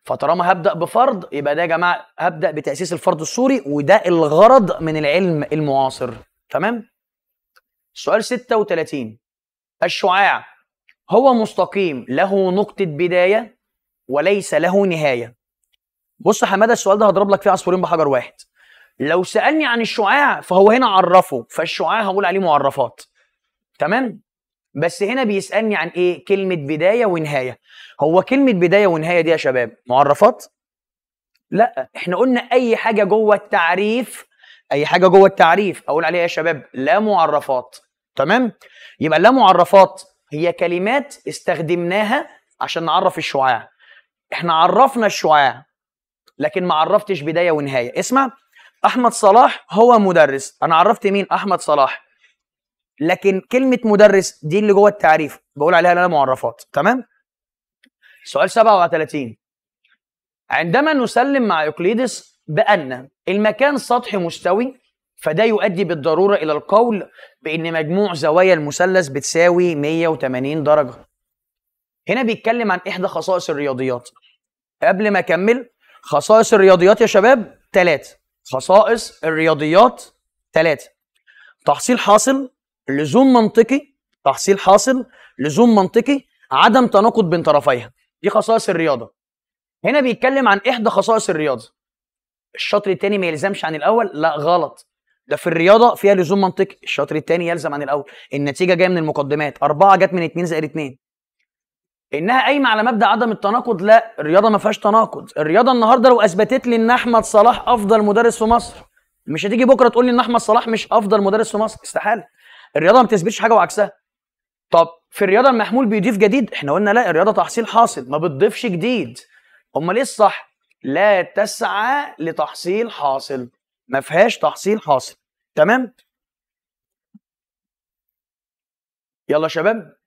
فطالما هبدا بفرض يبقى ده يا جماعه هبدا بتاسيس الفرض السوري وده الغرض من العلم المعاصر تمام سؤال 36 الشعاع هو مستقيم له نقطه بدايه وليس له نهايه بص يا حماده السؤال ده هضرب لك فيه عصفورين بحجر واحد لو سالني عن الشعاع فهو هنا عرفه فالشعاع هقول عليه معرفات تمام بس هنا بيسالني عن ايه كلمه بدايه ونهايه هو كلمه بدايه ونهايه دي يا شباب معرفات لا احنا قلنا اي حاجه جوه التعريف اي حاجه جوه التعريف اقول عليها يا شباب لا معرفات تمام يبقى لا معرفات هي كلمات استخدمناها عشان نعرف الشعاع احنا عرفنا الشعاع لكن ما عرفتش بدايه ونهايه اسمع احمد صلاح هو مدرس انا عرفت مين احمد صلاح لكن كلمه مدرس دي اللي جوه التعريف بقول عليها انا معرفات تمام سؤال 37 عندما نسلم مع يوكليدس بان المكان سطح مستوي فده يؤدي بالضروره الى القول بان مجموع زوايا المثلث بتساوي 180 درجه هنا بيتكلم عن احدى خصائص الرياضيات قبل ما اكمل خصائص الرياضيات يا شباب ثلاث خصائص الرياضيات ثلاثه تحصيل حاصل لزوم منطقي تحصيل حاصل لزوم منطقي عدم تناقض بين طرفيها دي خصائص الرياضه هنا بيتكلم عن احدى خصائص الرياضه الشطر الثاني ما يلزمش عن الاول لا غلط ده في الرياضه فيها لزوم منطقي الشطر الثاني يلزم عن الاول النتيجه جايه من المقدمات أربعة جت من 2 زائد 2 انها قايمه على مبدا عدم التناقض لا الرياضه ما فيهاش تناقض الرياضه النهارده لو اثبتت لي ان احمد صلاح افضل مدرس في مصر مش هتيجي بكره تقول لي ان احمد صلاح مش افضل مدرس في مصر استحاله الرياضه ما بتثبتش حاجه وعكسها طب في الرياضه المحمول بيضيف جديد احنا قلنا لا الرياضه تحصيل حاصل ما بتضيفش جديد امال ايه الصح لا تسعى لتحصيل حاصل ما فيهاش تحصيل حاصل تمام يلا يا شباب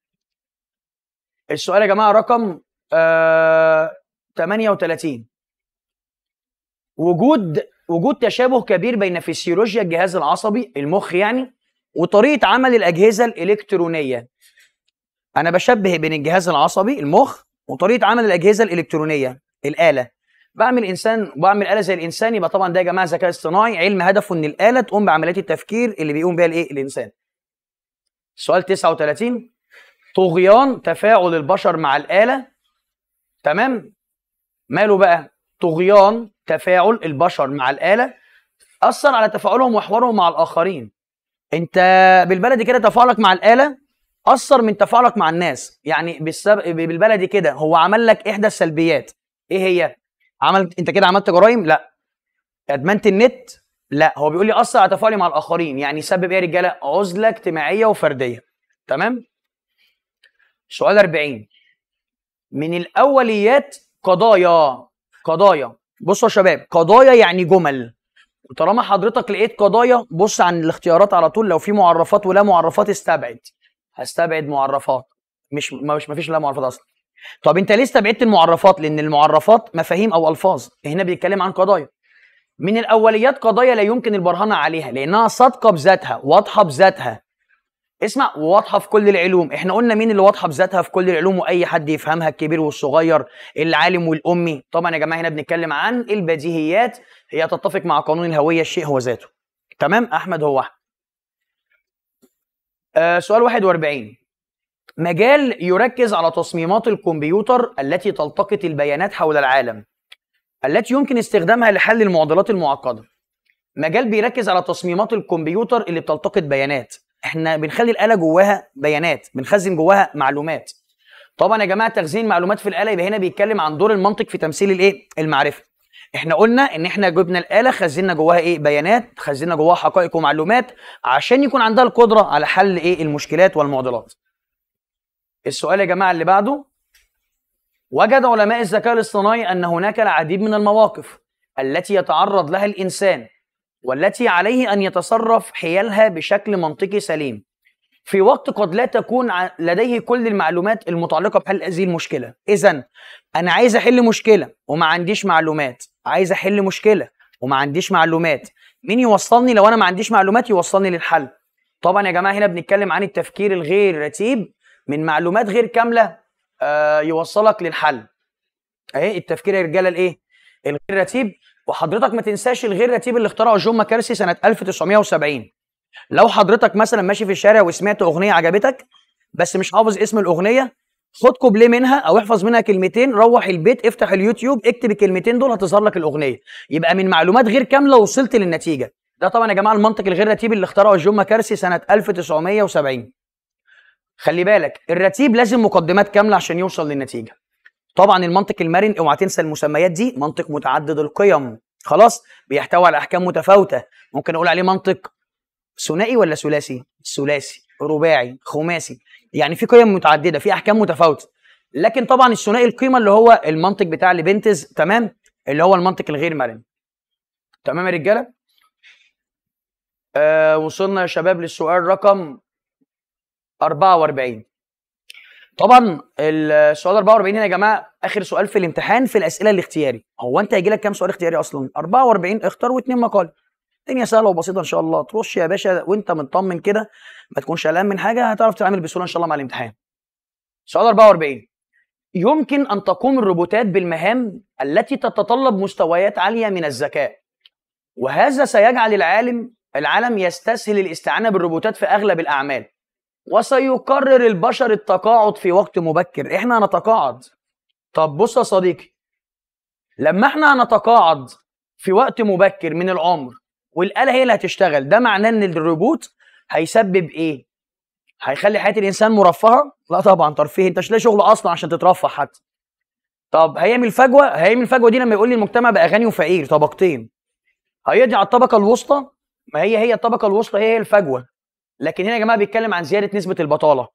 السؤال يا جماعه رقم آه 38 وجود وجود تشابه كبير بين فسيولوجيا الجهاز العصبي المخ يعني وطريقه عمل الاجهزه الالكترونيه انا بشبه بين الجهاز العصبي المخ وطريقه عمل الاجهزه الالكترونيه الاله بعمل انسان بعمل اله زي الانسان يبقى طبعا ده يا جماعه ذكاء اصطناعي علم هدفه ان الاله تقوم بعمليات التفكير اللي بيقوم بها الايه الانسان سؤال 39 طغيان تفاعل البشر مع الاله تمام ماله بقى طغيان تفاعل البشر مع الاله اثر على تفاعلهم وحوارهم مع الاخرين انت بالبلدي كده تفاعلك مع الاله اثر من تفاعلك مع الناس يعني بالسب... بالبلدي كده هو عمل لك احدى السلبيات ايه هي عملت انت كده عملت جرايم لا ادمنت النت لا هو بيقول لي اثر على تفاعلي مع الاخرين يعني سبب ايه يا رجاله عزله اجتماعيه وفرديه تمام سؤال 40 من الاوليات قضايا قضايا بصوا يا شباب قضايا يعني جمل وطالما حضرتك لقيت قضايا بص عن الاختيارات على طول لو في معرفات ولا معرفات استبعد هستبعد معرفات مش مش مفيش لا معرفات اصلا طب انت ليه استبعدت المعرفات لان المعرفات مفاهيم او الفاظ هنا بيتكلم عن قضايا من الاوليات قضايا لا يمكن البرهان عليها لانها صادقه بذاتها واضحه بذاتها اسمع واضحه في كل العلوم احنا قلنا مين اللي واضحه بذاتها في كل العلوم واي حد يفهمها الكبير والصغير العالم والامي طبعا يا جماعه هنا بنتكلم عن البديهيات هي تتفق مع قانون الهويه الشيء هو ذاته تمام احمد هو احمد آه سؤال 41 مجال يركز على تصميمات الكمبيوتر التي تلتقط البيانات حول العالم التي يمكن استخدامها لحل المعضلات المعقده مجال بيركز على تصميمات الكمبيوتر اللي بتلتقط بيانات احنا بنخلي الاله جواها بيانات بنخزن جواها معلومات طبعا يا جماعه تخزين معلومات في الاله يبقى هنا بيتكلم عن دور المنطق في تمثيل الايه المعرفه احنا قلنا ان احنا جبنا الاله خزنا جواها ايه بيانات خزنا جواها حقائق ومعلومات عشان يكون عندها القدره على حل ايه المشكلات والمعضلات السؤال يا جماعه اللي بعده وجد علماء الذكاء الاصطناعي ان هناك العديد من المواقف التي يتعرض لها الانسان والتي عليه ان يتصرف حيالها بشكل منطقي سليم في وقت قد لا تكون لديه كل المعلومات المتعلقه بحل هذه المشكله اذا انا عايز احل مشكله وما عنديش معلومات عايز احل مشكله وما عنديش معلومات مين يوصلني لو انا ما عنديش معلومات يوصلني للحل طبعا يا جماعه هنا بنتكلم عن التفكير الغير رتيب من معلومات غير كامله آه يوصلك للحل اهي التفكير يا رجاله الايه الغير رتيب وحضرتك ما تنساش الغير رتيب اللي اخترعه جون ماكارثي سنه 1970 لو حضرتك مثلا ماشي في الشارع وسمعت اغنيه عجبتك بس مش حافظ اسم الاغنيه خد كوبليه منها او احفظ منها كلمتين روح البيت افتح اليوتيوب اكتب الكلمتين دول هتظهر لك الاغنيه يبقى من معلومات غير كامله وصلت للنتيجه ده طبعا يا جماعه المنطق الغير رتيب اللي اخترعه جون ماكارسي سنه 1970 خلي بالك الرتيب لازم مقدمات كامله عشان يوصل للنتيجه طبعا المنطق المرن اوعى تنسى المسميات دي منطق متعدد القيم خلاص بيحتوي على احكام متفاوته ممكن اقول عليه منطق ثنائي ولا ثلاثي ثلاثي رباعي خماسي يعني في قيم متعدده في احكام متفاوته لكن طبعا الثنائي القيمه اللي هو المنطق بتاع ليبنتز تمام اللي هو المنطق الغير مرن تمام يا رجاله آه وصلنا يا شباب للسؤال رقم 44 طبعا السؤال 44 هنا يا جماعه اخر سؤال في الامتحان في الاسئله الاختياري هو انت هيجي لك كام سؤال اختياري اصلا 44 اختار واثنين مقال الدنيا سهله وبسيطه ان شاء الله ترش يا باشا وانت مطمن كده ما تكونش قلقان من حاجه هتعرف تتعامل بسهوله ان شاء الله مع الامتحان سؤال 44 يمكن ان تقوم الروبوتات بالمهام التي تتطلب مستويات عاليه من الذكاء وهذا سيجعل العالم العالم يستسهل الاستعانه بالروبوتات في اغلب الاعمال وسيقرر البشر التقاعد في وقت مبكر احنا هنتقاعد طب بص يا صديقي لما احنا هنتقاعد في وقت مبكر من العمر والاله هي اللي هتشتغل ده معناه ان الروبوت هيسبب ايه هيخلي حياه الانسان مرفهه لا طبعا ترفيه انت مش لاقي شغل اصلا عشان تترفه حتى طب هيعمل فجوه هيعمل فجوه دي لما يقول لي المجتمع بقى غني وفقير طبقتين هيقضي على الطبقه الوسطى ما هي هي الطبقه الوسطى هي هي الفجوه لكن هنا يا جماعه بيتكلم عن زياده نسبه البطاله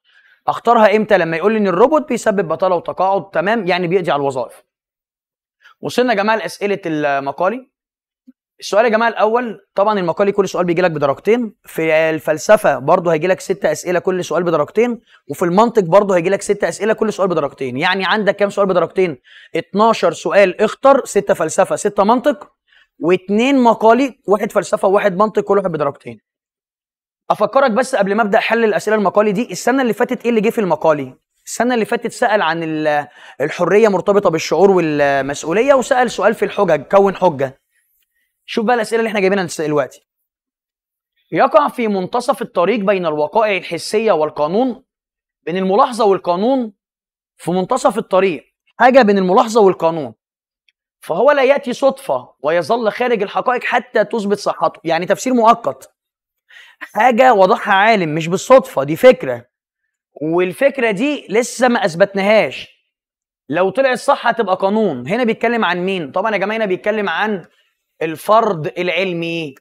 اختارها امتى لما يقول لي ان الروبوت بيسبب بطاله وتقاعد تمام يعني بيقضي على الوظائف وصلنا يا جماعه لاسئله المقالي السؤال يا جماعه الاول طبعا المقالي كل سؤال بيجي لك بدرجتين في الفلسفه برضه هيجي لك ست اسئله كل سؤال بدرجتين وفي المنطق برضه هيجي لك ست اسئله كل سؤال بدرجتين يعني عندك كام سؤال بدرجتين 12 سؤال اختر ستة فلسفه ستة منطق واثنين مقالي واحد فلسفه وواحد منطق كل واحد بدرجتين افكرك بس قبل ما ابدا حل الاسئله المقالي دي السنه اللي فاتت ايه اللي جه في المقالي السنه اللي فاتت سال عن الحريه مرتبطه بالشعور والمسؤوليه وسال سؤال في الحجج كون حجه شوف بقى الاسئله اللي احنا جايبينها دلوقتي يقع في منتصف الطريق بين الوقائع الحسيه والقانون بين الملاحظه والقانون في منتصف الطريق حاجه بين الملاحظه والقانون فهو لا ياتي صدفه ويظل خارج الحقائق حتى تثبت صحته يعني تفسير مؤقت حاجه وضعها عالم مش بالصدفه دي فكره والفكره دي لسه ما اثبتناهاش لو طلعت صح هتبقى قانون هنا بيتكلم عن مين طبعا يا جماعه هنا بيتكلم عن الفرض العلمي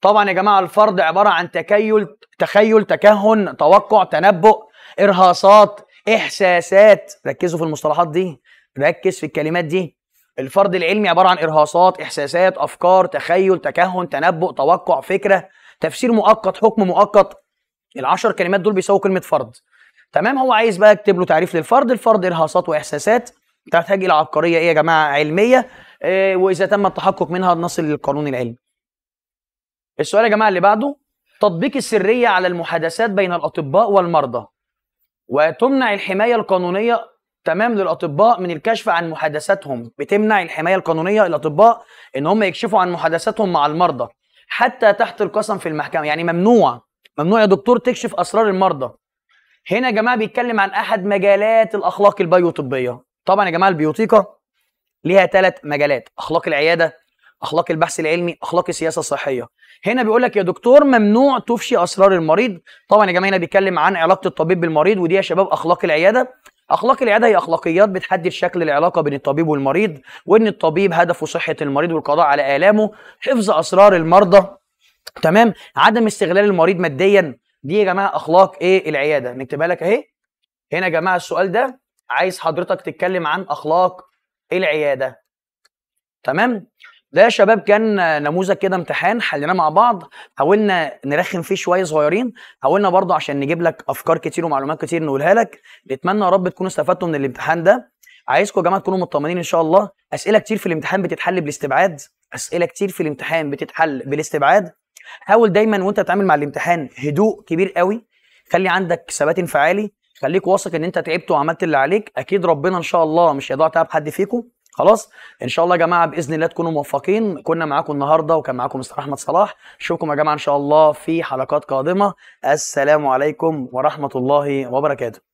طبعا يا جماعه الفرض عباره عن تكيل تخيل تكهن توقع تنبؤ ارهاصات احساسات ركزوا في المصطلحات دي ركز في الكلمات دي الفرض العلمي عباره عن ارهاصات احساسات افكار تخيل تكهن تنبؤ توقع فكره تفسير مؤقت حكم مؤقت العشر كلمات دول بيساووا كلمه فرض تمام هو عايز بقى اكتب له تعريف للفرض الفرض ارهاصات واحساسات تحتاج الى عبقريه ايه يا جماعه علميه إيه، واذا تم التحقق منها نصل للقانون العلمي السؤال يا جماعه اللي بعده تطبيق السريه على المحادثات بين الاطباء والمرضى وتمنع الحمايه القانونيه تمام للاطباء من الكشف عن محادثاتهم بتمنع الحمايه القانونيه الاطباء ان هم يكشفوا عن محادثاتهم مع المرضى حتى تحت القسم في المحكمه يعني ممنوع ممنوع يا دكتور تكشف اسرار المرضى هنا يا جماعه بيتكلم عن احد مجالات الاخلاق البيوطبيه طبعا يا جماعه البيوتيكا ليها ثلاث مجالات اخلاق العياده اخلاق البحث العلمي اخلاق السياسه الصحيه هنا بيقول لك يا دكتور ممنوع تفشي اسرار المريض طبعا يا جماعه هنا بيتكلم عن علاقه الطبيب بالمريض ودي يا شباب اخلاق العياده اخلاق العياده هي اخلاقيات بتحدد شكل العلاقه بين الطبيب والمريض وان الطبيب هدفه صحه المريض والقضاء على الامه حفظ اسرار المرضى تمام عدم استغلال المريض ماديا دي يا جماعه اخلاق ايه العياده نكتبها لك اهي هنا يا جماعه السؤال ده عايز حضرتك تتكلم عن اخلاق إيه العياده تمام ده يا شباب كان نموذج كده امتحان حليناه مع بعض حاولنا نرخم فيه شويه صغيرين حاولنا برضه عشان نجيب لك افكار كتير ومعلومات كتير نقولها لك نتمنى يا رب تكونوا استفدتوا من الامتحان ده عايزكم يا جماعه تكونوا مطمنين ان شاء الله اسئله كتير في الامتحان بتتحل بالاستبعاد اسئله كتير في الامتحان بتتحل بالاستبعاد حاول دايما وانت بتتعامل مع الامتحان هدوء كبير قوي خلي عندك ثبات انفعالي خليك واثق ان انت تعبت وعملت اللي عليك اكيد ربنا ان شاء الله مش هيضيع تعب حد فيكم خلاص ان شاء الله يا جماعه باذن الله تكونوا موفقين كنا معاكم النهارده وكان معاكم مستر احمد صلاح اشوفكم يا جماعه ان شاء الله في حلقات قادمه السلام عليكم ورحمه الله وبركاته